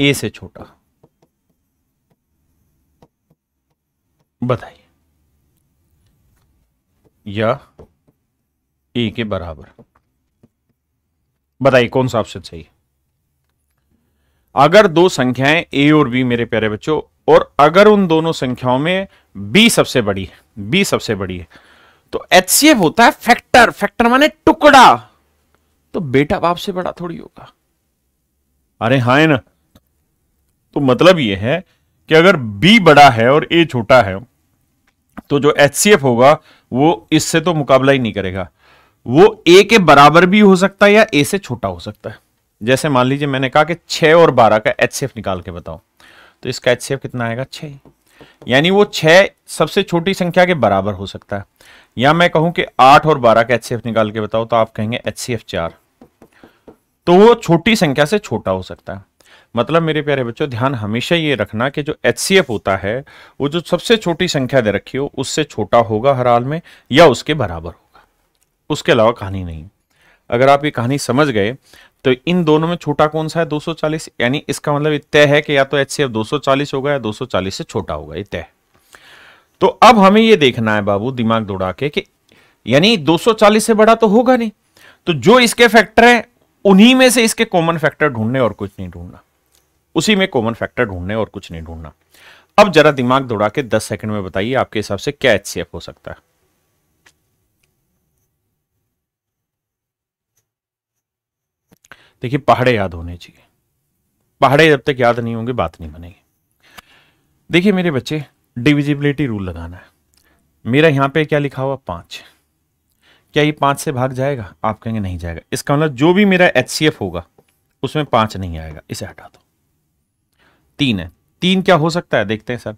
ए से छोटा बताइए या ए के बराबर बताइए कौन सा ऑप्शन सही है अगर दो संख्याएं ए और बी मेरे प्यारे बच्चों और अगर उन दोनों संख्याओं में बी सबसे बड़ी है बी सबसे बड़ी है तो एच होता है फैक्टर फैक्टर माने टुकड़ा तो बेटा बाप से बड़ा थोड़ी होगा अरे हाँ ना तो मतलब यह है कि अगर बी बड़ा है और ए छोटा है तो जो एच सी एफ होगा वो इससे तो मुकाबला ही नहीं करेगा वो ए के बराबर भी हो सकता है या ए से छोटा हो सकता है जैसे मान लीजिए मैंने कहा कि छ और बारह का एच सी एफ निकाल के बताओ तो इसका एच सी एफ कितना आएगा छ यानी वो छह सबसे छोटी संख्या के बराबर हो सकता है या मैं कहूं कि आठ और बारह का एच सी एफ निकाल के बताओ तो आप कहेंगे एच सी एफ चार तो वो छोटी संख्या से छोटा हो सकता है मतलब मेरे प्यारे बच्चों ध्यान हमेशा ये रखना कि जो एच होता है वो जो सबसे छोटी संख्या दे रखी हो उससे छोटा होगा हर हाल में या उसके बराबर होगा उसके अलावा कहानी नहीं अगर आप ये कहानी समझ गए तो इन दोनों में छोटा कौन सा है 240 यानी इसका मतलब तय है कि या तो एच सी एफ होगा या 240 से छोटा होगा ये तय तो अब हमें ये देखना है बाबू दिमाग दौड़ा के यानी दो से बड़ा तो होगा नहीं तो जो इसके फैक्टर हैं उन्हीं में से इसके कॉमन फैक्टर ढूंढने और कुछ नहीं ढूंढना उसी में कॉमन फैक्टर ढूंढने और कुछ नहीं ढूंढना अब जरा दिमाग दौड़ा के दस सेकंड में बताइए आपके हिसाब से क्या एच हो सकता है देखिए पहाड़े याद होने चाहिए पहाड़े जब तक याद नहीं होंगे बात नहीं बनेगी देखिए मेरे बच्चे डिविजिबिलिटी रूल लगाना है मेरा यहां पे क्या लिखा हुआ पांच क्या ये पाँच से भाग जाएगा आप कहेंगे नहीं जाएगा इसका मतलब जो भी मेरा एच होगा उसमें पाँच नहीं आएगा इसे हटा दो तीन है तीन क्या हो सकता है देखते हैं सर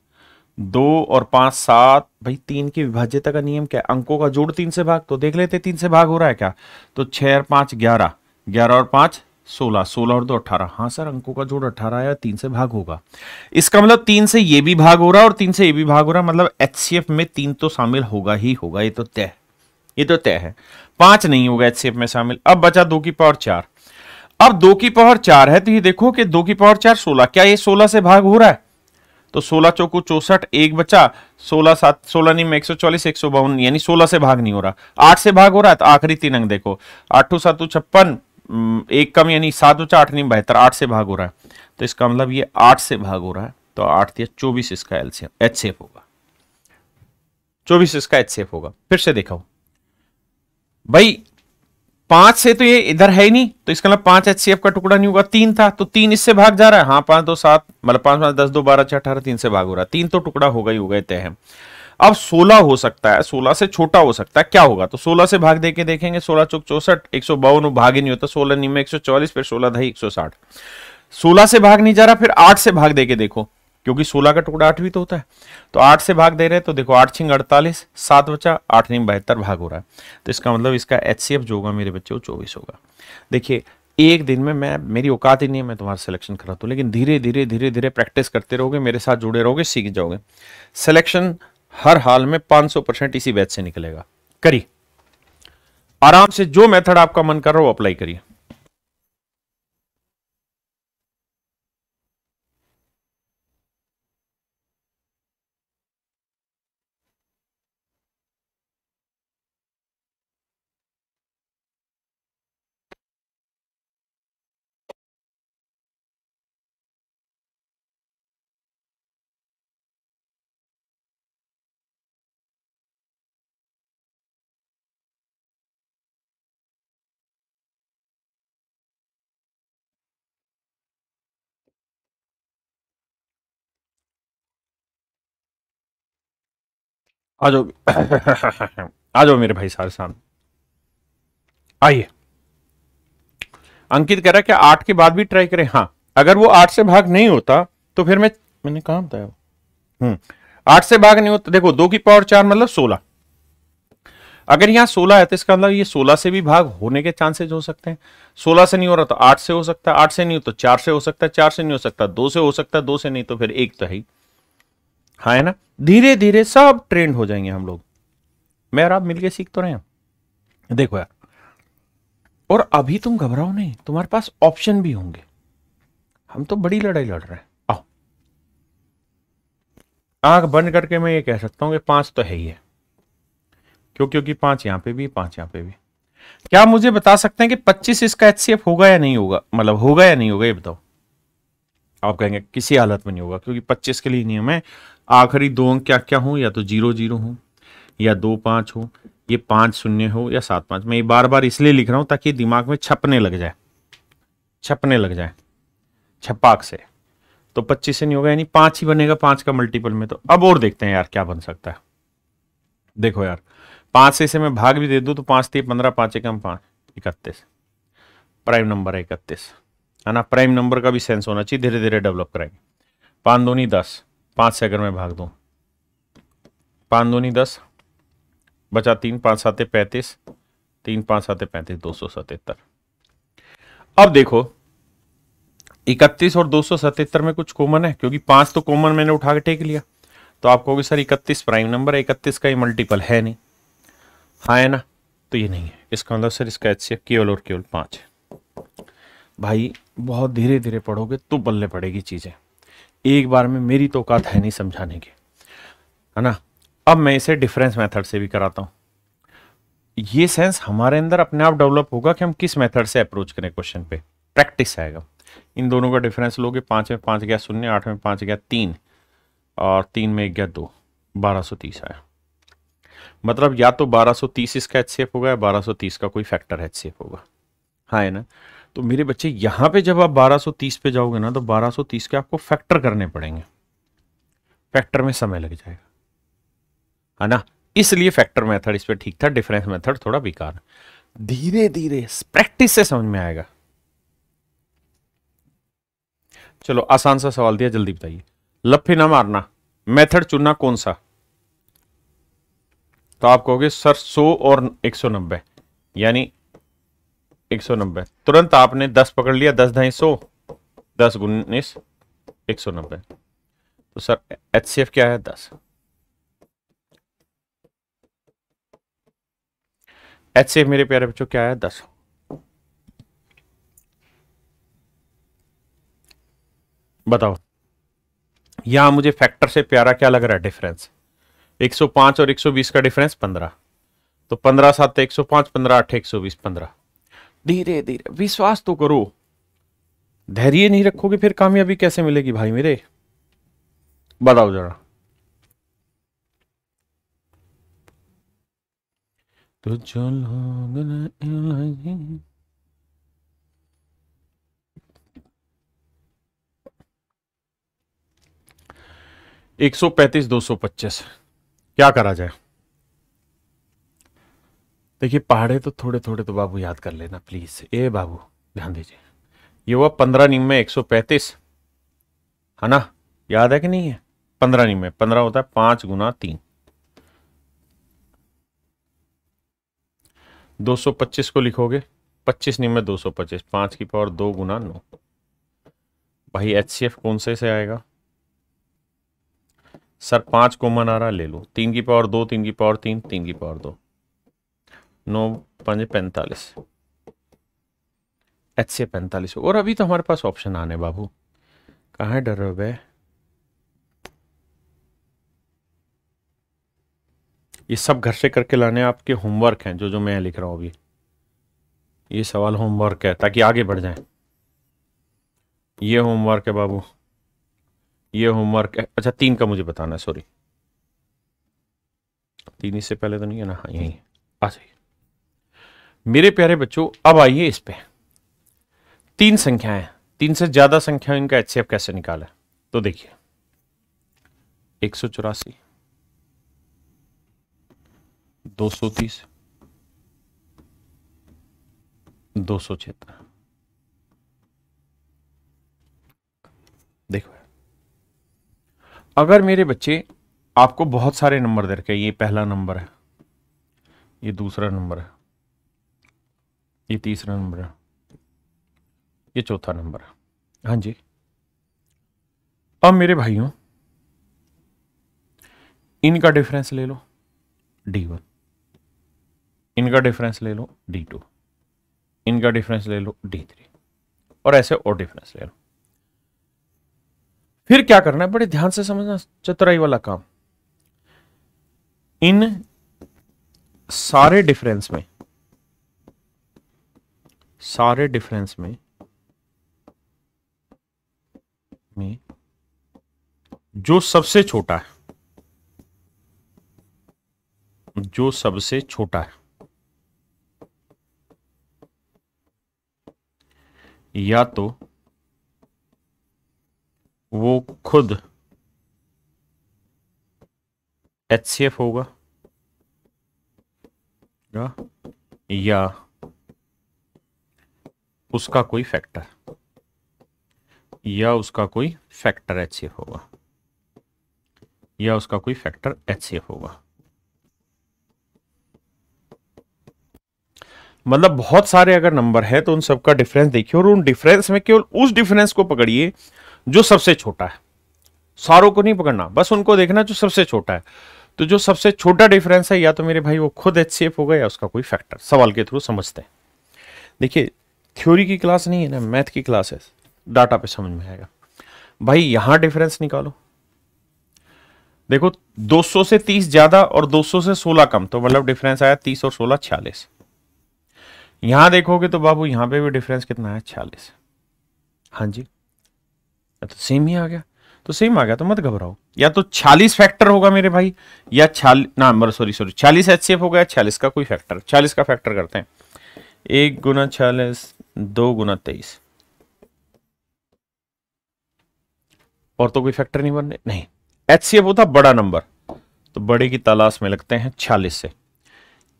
दो और पाँच सात भाई तीन की विभाज्यता का नियम क्या अंकों का जोड़ तीन से भाग तो देख लेते तीन से भाग हो रहा है क्या तो छः और पाँच ग्यारह ग्यारह और पाँच सोलह सोलह और दो अट्ठारह हाँ सर अंकों का जोड़ अट्ठारह आया तीन से भाग होगा इसका मतलब तीन से ये भी भाग हो रहा है और तीन से ये भी भाग हो रहा है मतलब एच में तीन तो शामिल होगा ही होगा ये तो तय ये तो तय है पांच नहीं होगा एच में शामिल अब बचा दो की पावर चार अब दो की पावर चार है तो ये देखो कि दो की पावर चार सोलह क्या ये सोलह से भाग हो रहा है तो सोलह चौकू चौसठ एक बचा सोलह सात सोलह नहीं में एक सौ चौलीस एक सौ बावन यानी सोलह से भाग नहीं हो रहा आठ से भाग हो रहा है तो आखिरी तीन अंक देखो आठ सातों छप्पन एक कम यानी सात उचा आठ नहीं बेहतर आठ से भाग हो रहा है तो इसका मतलब ये आठ से भाग हो रहा है तो आठ या चौबीस इसका एलसीएम एच होगा चौबीस इसका एच होगा फिर से दिखाओ भाई पांच से तो ये इधर है ही नहीं तो इसका मतलब पांच एच का टुकड़ा नहीं होगा तीन था तो तीन इससे भाग जा रहा है हाँ पांच दो सात मतलब पांच पांच दस दो बारह छह अठारह तीन से भाग हो रहा है तीन तो टुकड़ा होगा ही होगा तय है अब सोलह हो सकता है सोलह से छोटा हो सकता है क्या होगा तो सोलह से भाग देके देखेंगे सोलह चौक चौसठ एक सौ बावन भाग ही नहीं होता सोलह नीम में चौलीस फिर सोलह एक सौ साठ सोलह से भाग नहीं जा रहा फिर आठ से भाग देके देखो क्योंकि सोलह का टुकड़ा आठ भी तो होता है तो आठ से भाग दे रहे हैं तो देखो आठ छिंग अड़तालीस सात बचा आठ नहीं बहत्तर भाग हो रहा है तो इसका मतलब इसका एच जो होगा मेरे बच्चे वो चौबीस होगा देखिए एक दिन में मैं मेरी औकात ही नहीं है मैं तुम्हारा सिलेक्शन कराता हूँ लेकिन धीरे धीरे धीरे धीरे प्रैक्टिस करते रहोगे मेरे साथ जुड़े रहोगे सीख जाओगे सिलेक्शन हर हाल में पाँच परसेंट इसी बैच से निकलेगा करिए आराम से जो मेथड आपका मन कर रहा हो अप्लाई करिए आ जाओ आ जाओ मेरे भाई सारे सामने आइए अंकित कह रहा है कि आठ के बाद भी ट्राई करें हाँ अगर वो आठ से भाग नहीं होता तो फिर मैं मैंने कहा बताया हम्म आठ से भाग नहीं होता देखो दो की पावर चार मतलब सोलह अगर यहां सोलह है तो इसका मतलब ये सोलह से भी भाग होने के चांसेज हो सकते हैं सोलह से नहीं हो रहा तो आठ से हो सकता है आठ से नहीं हो तो चार से हो सकता है चार से नहीं हो सकता दो से हो सकता है दो से नहीं तो फिर एक तो है ही हाँ है ना धीरे धीरे सब ट्रेंड हो जाएंगे हम लोग मैं और आप मिलके सीख तो रहे हैं देखो यार और अभी तुम घबराओ नहीं तुम्हारे पास ऑप्शन भी होंगे हम तो बड़ी लड़ाई लड़ रहे हैं आओ आंख बंद करके मैं ये कह सकता हूं कि पांच तो है ही है क्यों क्योंकि पांच यहां पे भी पांच यहां पे भी क्या मुझे बता सकते हैं कि पच्चीस इसका एच होगा या नहीं होगा मतलब होगा या नहीं होगा ये बताओ आप कहेंगे किसी हालत में नहीं होगा क्योंकि पच्चीस के लिए नियम है आखिरी दो अंक क्या क्या हों या तो जीरो जीरो हों या दो पाँच हो ये पाँच शून्य हो या सात पाँच मैं ये बार बार इसलिए लिख रहा हूँ ताकि दिमाग में छपने लग जाए छपने लग जाए छपाक से तो पच्चीस से नहीं होगा यानी पाँच ही बनेगा पाँच का मल्टीपल में तो अब और देखते हैं यार क्या बन सकता है देखो यार पाँच से इसे मैं भाग भी दे दूँ तो पाँच थे पंद्रह पाँच एक पाँच इकतीस प्राइम नंबर है इकतीस है ना प्राइम नंबर का भी सेंस होना चाहिए धीरे धीरे डेवलप कराएंगे पाँच नहीं दस पाँच से अगर मैं भाग दूँ पाँच दूनी दस बचा तीन पाँच सात पैंतीस तीन पाँच सात पैंतीस दो सौ सतहत्तर अब देखो इकतीस और दो सौ सतहत्तर में कुछ कॉमन है क्योंकि पाँच तो कॉमन मैंने उठा के टेक लिया तो आप कहोगे सर इकतीस प्राइम नंबर है इकतीस का ही मल्टीपल है नहीं हाँ है ना तो ये नहीं है इसका मतलब सर इसका एच केवल और केवल पाँच भाई बहुत धीरे धीरे पढ़ोगे तो बल्ले पड़ेगी चीज़ें एक बार में मेरी तोकात है नहीं समझाने की है ना अब मैं इसे डिफरेंस मेथड से भी कराता हूं ये सेंस हमारे अंदर अपने आप डेवलप होगा कि हम किस मेथड से अप्रोच करें क्वेश्चन पे प्रैक्टिस आएगा इन दोनों का डिफरेंस लोगे पांच में पांच गया शून्य आठ में पांच गया तीन और तीन में एक गया दो बारह सो तीस आया मतलब या तो बारह सो तीस इसका एच सी एफ होगा या बारह सो तीस का कोई फैक्टर एच सी एफ होगा हाँ है ना तो मेरे बच्चे यहां पे जब आप 1230 पे जाओगे ना तो 1230 के आपको फैक्टर करने पड़ेंगे फैक्टर में समय लग जाएगा है ना इसलिए फैक्टर मेथड इस पर ठीक था डिफरेंस मेथड थोड़ा बेकार धीरे धीरे प्रैक्टिस से समझ में आएगा चलो आसान सा सवाल दिया जल्दी बताइए लफ्फी ना मारना मेथड चुनना कौन सा तो आप कहोगे सर 100 और एक सौ नब्बे यानी एक सौ नब्बे तुरंत आपने दस पकड़ लिया दस ढाई सौ दस उन्नीस एक सौ नब्बे तो सर एच सी एफ क्या है दस एच सी एफ मेरे प्यारे बच्चों क्या है दस बताओ यहां मुझे फैक्टर से प्यारा क्या लग रहा है डिफरेंस 105 और 120 का डिफरेंस 15 तो 15 सात 105 15 आठ 120 15 धीरे धीरे विश्वास तो करो धैर्य नहीं रखोगे फिर कामयाबी कैसे मिलेगी भाई मेरे बताओ जरा तो चलो एक सौ पैंतीस दो सौ पच्चीस क्या करा जाए देखिए पहाड़े तो थोड़े थोड़े तो बाबू याद कर लेना प्लीज ए बाबू ध्यान दीजिए ये हुआ पंद्रह में एक सौ पैंतीस है ना याद है कि नहीं है पंद्रह में पंद्रह होता है पांच गुना तीन दो सौ पच्चीस को लिखोगे पच्चीस में दो सौ पच्चीस पांच की पावर दो गुना नौ भाई एच सी एफ कौन से से आएगा सर पांच कोमन आ रहा ले लो तीन की पावर दो तीन की पावर तीन तीन की पावर दो नौ पाँच पैंतालीस एच से पैंतालीस और अभी तो हमारे पास ऑप्शन आने बाबू कहाँ है डर रहे ये सब घर से करके लाने आपके होमवर्क हैं जो जो मैं लिख रहा हूँ अभी ये सवाल होमवर्क है ताकि आगे बढ़ जाए ये होमवर्क है बाबू ये होमवर्क है अच्छा तीन का मुझे बताना है सॉरी तीन इससे पहले तो नहीं है ना हाँ यही आ जाइए मेरे प्यारे बच्चों अब आइए इस पे तीन संख्याएं तीन से ज्यादा संख्या इनका एच कैसे निकाले तो देखिए एक सौ चौरासी दो सौ तीस दो सौ छिहत्तर देखो अगर मेरे बच्चे आपको बहुत सारे नंबर दे रखे ये पहला नंबर है ये दूसरा नंबर है ये तीसरा नंबर है ये चौथा नंबर है हाँ जी अब मेरे भाइयों इनका डिफरेंस ले लो डी वन इनका डिफरेंस ले लो डी टू इनका डिफरेंस ले लो डी थ्री और ऐसे और डिफरेंस ले लो फिर क्या करना है बड़े ध्यान से समझना चतुराई वाला काम इन सारे डिफरेंस में सारे डिफरेंस में में जो सबसे छोटा है जो सबसे छोटा है या तो वो खुद एच होगा या उसका कोई फैक्टर या उसका कोई फैक्टर एच एफ होगा या उसका कोई फैक्टर एच एफ होगा मतलब बहुत सारे अगर नंबर है तो उन सबका डिफरेंस देखिए और उन डिफरेंस में केवल उस डिफरेंस को पकड़िए जो सबसे छोटा है सारों को नहीं पकड़ना बस उनको देखना जो सबसे छोटा है तो जो सबसे छोटा डिफरेंस है या तो मेरे भाई वो खुद एच होगा या उसका कोई फैक्टर सवाल के थ्रू समझते हैं देखिए थ्योरी की क्लास नहीं है ना मैथ की क्लास है डाटा पे समझ में आएगा भाई यहां डिफरेंस निकालो देखो 200 से 30 ज्यादा और 200 से 16 कम तो मतलब डिफरेंस आया 30 और 16 छियालीस यहां देखोगे तो बाबू यहां पे भी डिफरेंस कितना है छियालीस हाँ जी तो सेम ही आ गया तो सेम आ गया तो मत घबराओ या तो छियालीस फैक्टर होगा मेरे भाई या छियालीस ना सॉरी सॉरी छियालीस एच होगा या छियालीस का कोई फैक्टर छियालीस का फैक्टर करते हैं एक गुना छियालीस दो गुना तेईस और तो कोई फैक्टर नहीं बनने नहीं एच सी एफ होता बड़ा नंबर तो बड़े की तलाश में लगते हैं छियालीस से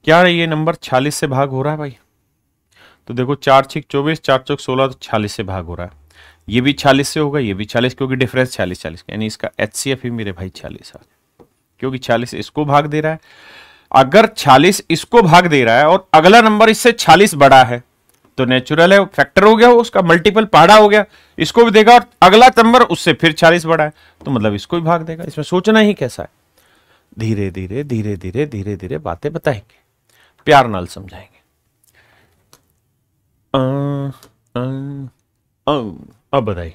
क्या ये नंबर छियालीस से भाग हो रहा है भाई तो देखो चार छिक चौबीस चार चौक सोलह तो छियालीस से भाग हो रहा है ये भी छियालीस से होगा ये भी छियालीस क्योंकि डिफरेंस छियालीस छियालीस यानी इसका एच सी एफ ही मेरे भाई छियालीस क्योंकि छियालीस इसको भाग दे रहा है अगर 40 इसको भाग दे रहा है और अगला नंबर इससे 40 बड़ा है तो नेचुरल है फैक्टर हो गया उसका मल्टीपल पाड़ा हो गया इसको भी देगा और अगला नंबर उससे फिर 40 बड़ा है तो मतलब इसको भी भाग देगा इसमें सोचना ही कैसा है धीरे धीरे धीरे धीरे धीरे धीरे बातें बताएंगे प्यार नाल समझाएंगे अं, अं, अं, अब बताइए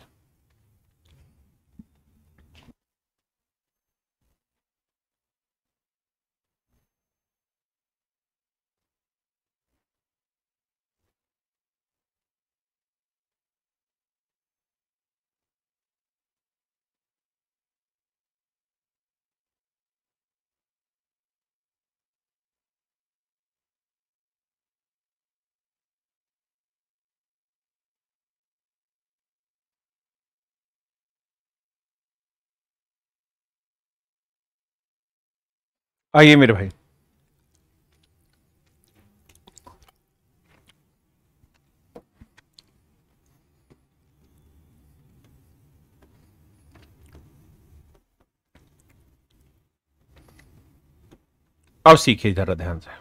आइए मेरे भाई अब सीखिए जरा ध्यान से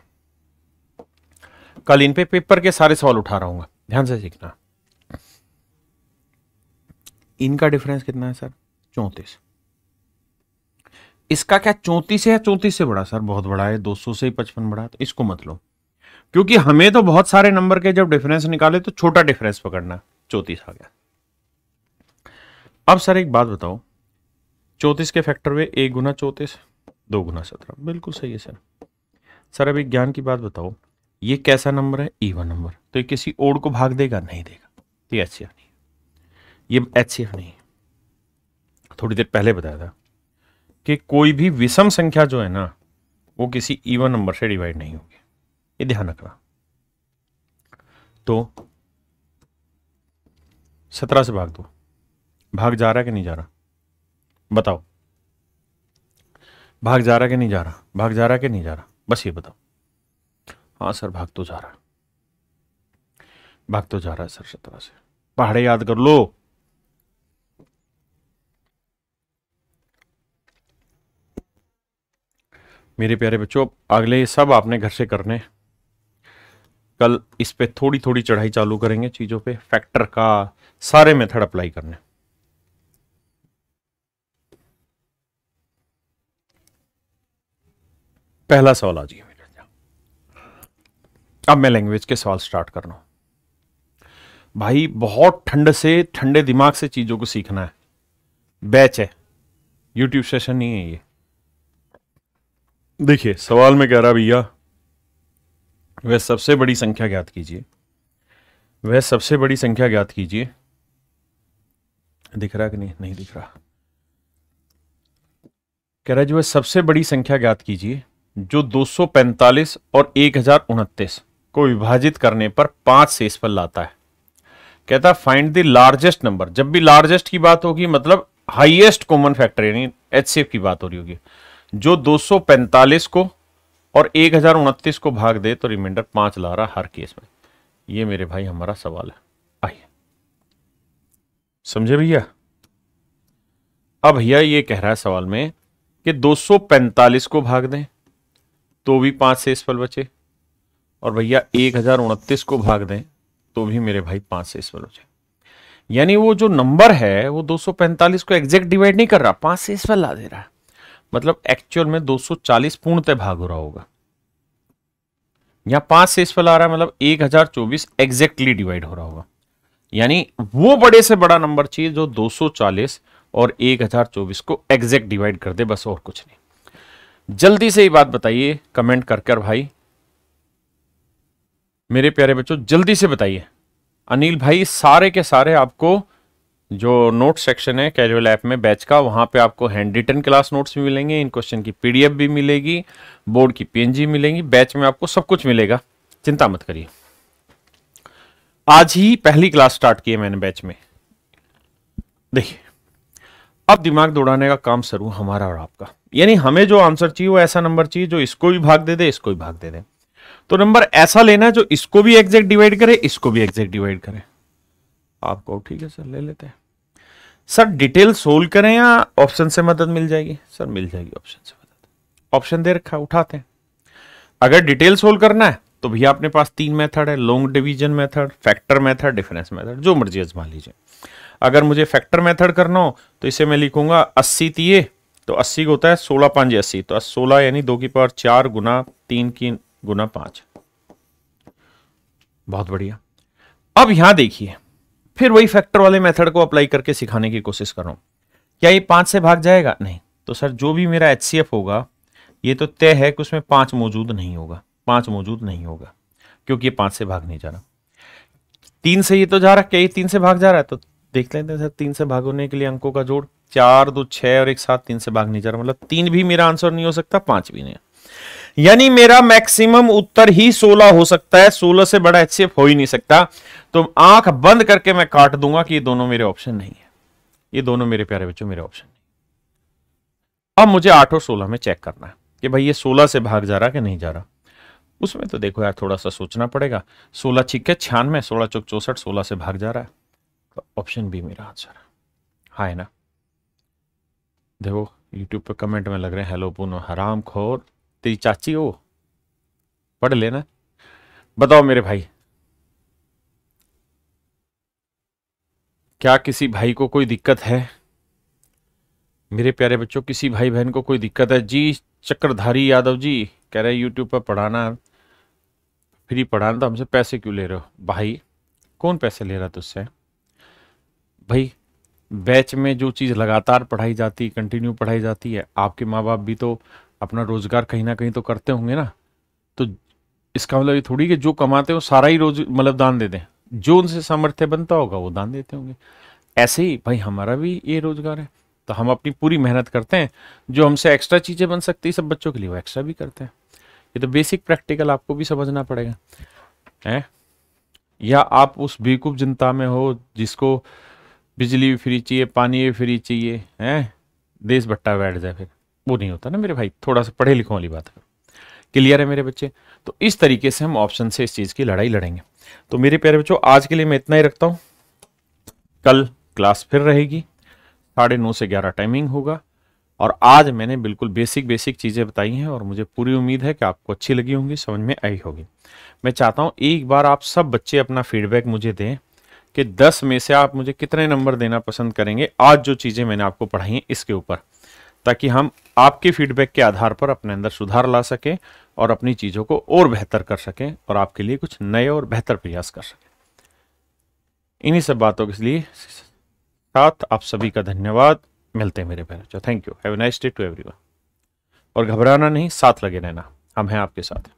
कल इन पे पेपर के सारे सवाल उठा रहा हूं ध्यान से सीखना इनका डिफरेंस कितना है सर चौंतीस इसका क्या चौंतीस है चौंतीस से बड़ा सर बहुत बड़ा है सौ से ही पचपन बड़ा तो इसको मत लो क्योंकि हमें तो बहुत सारे नंबर के जब डिफरेंस निकाले तो छोटा डिफरेंस पकड़ना चौंतीस आ गया अब सर एक बात बताओ चौंतीस के फैक्टर हुए एक गुना चौंतीस दो गुना सत्रह बिल्कुल सही है सर सर अभी ज्ञान की बात बताओ ये कैसा नंबर है ईवन e नंबर तो ये किसी ओड को भाग देगा नहीं देगा तो ये एच नहीं ये एच नहीं थोड़ी देर पहले बताया था कि कोई भी विषम संख्या जो है ना वो किसी इवन नंबर से डिवाइड नहीं होगी ये ध्यान रखना तो सत्रह से भाग दो भाग जा रहा कि नहीं जा रहा बताओ भाग जा रहा कि नहीं जा रहा भाग जा रहा कि नहीं जा रहा बस ये बताओ हाँ सर भाग तो जा रहा भाग तो जा रहा है सर सत्रह से पहाड़े याद कर लो मेरे प्यारे बच्चों अगले सब आपने घर से करने कल इस पर थोड़ी थोड़ी चढ़ाई चालू करेंगे चीज़ों पे फैक्टर का सारे मेथड अप्लाई करने पहला सवाल आ जाइए अब मैं लैंग्वेज के सवाल स्टार्ट कर रहा हूँ भाई बहुत ठंड से ठंडे दिमाग से चीज़ों को सीखना है बैच है यूट्यूब सेशन नहीं है ये देखिए सवाल में कह रहा भैया वह सबसे बड़ी संख्या ज्ञात कीजिए वह सबसे बड़ी संख्या ज्ञात कीजिए दिख रहा कि नहीं नहीं दिख रहा कह रहा जो वह सबसे बड़ी संख्या ज्ञात कीजिए जो 245 और एक को विभाजित करने पर पांच इस पर लाता है कहता है फाइंड द लार्जेस्ट नंबर जब भी लार्जेस्ट की बात होगी मतलब हाईएस्ट कॉमन फैक्टर यानी एच की बात हो रही होगी जो 245 को और एक को भाग दे तो रिमाइंडर पांच ला रहा हर केस में ये मेरे भाई हमारा सवाल है आइए समझे भैया अब भैया ये कह रहा है सवाल में कि 245 को भाग दें तो भी पांच से इसफल बचे और भैया एक को भाग दें तो भी मेरे भाई पांच से इसफल बचे यानी वो जो नंबर है वो 245 को एग्जैक्ट डिवाइड नहीं कर रहा पांच से इसफल ला दे रहा है मतलब एक्चुअल में 240 पूर्णतः भाग हो रहा होगा यहां पांच से इस पर आ रहा है मतलब 1024 एग्जैक्टली डिवाइड हो रहा होगा यानी वो बड़े से बड़ा नंबर चाहिए जो 240 और 1024 को एग्जैक्ट डिवाइड कर दे बस और कुछ नहीं जल्दी से ये बात बताइए कमेंट करके भाई मेरे प्यारे बच्चों जल्दी से बताइए अनिल भाई सारे के सारे आपको जो नोट सेक्शन है कैजुअल ऐप में बैच का वहाँ पे आपको हैंड रिटन क्लास नोट्स भी मिलेंगे इन क्वेश्चन की पीडीएफ भी मिलेगी बोर्ड की पीएनजी मिलेगी बैच में आपको सब कुछ मिलेगा चिंता मत करिए आज ही पहली क्लास स्टार्ट की है मैंने बैच में देखिए अब दिमाग दौड़ाने का काम शुरू हमारा और आपका यानी हमें जो आंसर चाहिए वो ऐसा नंबर चाहिए जो इसको भी भाग दे दे इसको भी भाग दे दे तो नंबर ऐसा लेना जो इसको भी एग्जैक्ट डिवाइड करे इसको भी एग्जैक्ट डिवाइड करे आप कहो ठीक है सर ले लेते हैं सर डिटेल सोल्व करें या ऑप्शन से मदद मिल जाएगी सर मिल जाएगी ऑप्शन से मदद ऑप्शन दे रखा उठाते हैं अगर डिटेल सोल्व करना है तो भैया अपने पास तीन मेथड है long division method factor method difference method जो मर्जी आजमा लीजिए अगर मुझे फैक्टर मेथड करना हो तो इसे मैं लिखूंगा अस्सी तीए तो अस्सी का होता है सोलह पांच अस्सी तो सोलह यानी दो की पावर चार गुना तीन की गुना पांच बहुत बढ़िया अब यहां देखिए फिर वही फैक्टर वाले मेथड को अप्लाई करके सिखाने की कोशिश कर रहा क्या ये पाँच से भाग जाएगा नहीं तो सर जो भी मेरा एच होगा ये तो तय है कि उसमें पाँच मौजूद नहीं होगा पाँच मौजूद नहीं होगा क्योंकि ये पाँच से भाग नहीं जा रहा तीन से ये तो जा रहा क्या ये तीन से भाग जा रहा है तो देख लेते हैं सर तीन से भाग होने के लिए अंकों का जोड़ चार दो छः और एक साथ तीन से भाग नहीं जा रहा मतलब तीन भी मेरा आंसर नहीं हो सकता पाँच भी नहीं यानी मेरा मैक्सिमम उत्तर ही 16 हो सकता है 16 से बड़ा एच हो ही नहीं सकता तो आंख बंद करके मैं काट दूंगा कि ये दोनों मेरे ऑप्शन नहीं है ये दोनों मेरे प्यारे बच्चों मेरे ऑप्शन अब मुझे आठ और सोलह में चेक करना है कि भाई ये सोलह से भाग जा रहा कि नहीं जा रहा उसमें तो देखो यार थोड़ा सा सोचना पड़ेगा सोलह छिक्के छियानवे सोलह चौक चौसठ सोलह से भाग जा रहा है तो ऑप्शन बी मेरा आंसर है हाँ है ना देखो यूट्यूब पे कमेंट में लग रहे हैं हेलो पुनो हराम खोर तेरी चाची हो पढ़ लेना बताओ मेरे भाई क्या किसी भाई को कोई दिक्कत है मेरे प्यारे बच्चों किसी भाई बहन को कोई दिक्कत है जी चक्रधारी यादव जी कह रहे हैं यूट्यूब पर पढ़ाना फ्री पढ़ाना तो हमसे पैसे क्यों ले रहे हो भाई कौन पैसे ले रहा तुझसे भाई बैच में जो चीज़ लगातार पढ़ाई जाती कंटिन्यू पढ़ाई जाती है आपके माँ बाप भी तो अपना रोजगार कहीं ना कहीं तो करते होंगे ना तो इसका मतलब ये थोड़ी कि जो कमाते हो सारा ही रोज मतलब दान दे दें जो उनसे सामर्थ्य बनता होगा वो दान देते होंगे ऐसे ही भाई हमारा भी ये रोजगार है तो हम अपनी पूरी मेहनत करते हैं जो हमसे एक्स्ट्रा चीज़ें बन सकती है सब बच्चों के लिए वो एक्स्ट्रा भी करते हैं ये तो बेसिक प्रैक्टिकल आपको भी समझना पड़ेगा है या आप उस बेकूफ जनता में हो जिसको बिजली भी फ्री चाहिए पानी भी फ्री चाहिए हैं देश भट्टा बैठ जाए फिर वो नहीं होता ना मेरे भाई थोड़ा सा पढ़े लिखों वाली बात है क्लियर है मेरे बच्चे तो इस तरीके से हम ऑप्शन से इस चीज़ की लड़ाई लड़ेंगे तो मेरे प्यारे बच्चों आज के लिए मैं इतना ही रखता हूँ कल क्लास फिर रहेगी साढ़े नौ से ग्यारह टाइमिंग होगा और आज मैंने बिल्कुल बेसिक बेसिक चीज़ें बताई हैं और मुझे पूरी उम्मीद है कि आपको अच्छी लगी होंगी समझ में आई होगी मैं चाहता हूँ एक बार आप सब बच्चे अपना फीडबैक मुझे दें कि 10 में से आप मुझे कितने नंबर देना पसंद करेंगे आज जो चीज़ें मैंने आपको पढ़ाई हैं इसके ऊपर ताकि हम आपके फीडबैक के आधार पर अपने अंदर सुधार ला सकें और अपनी चीज़ों को और बेहतर कर सकें और आपके लिए कुछ नए और बेहतर प्रयास कर सकें इन्हीं सब बातों के लिए साथ आप सभी का धन्यवाद मिलते हैं मेरे बहनों thank you have nice day to everyone और घबराना नहीं साथ लगे रहना हम हैं आपके साथ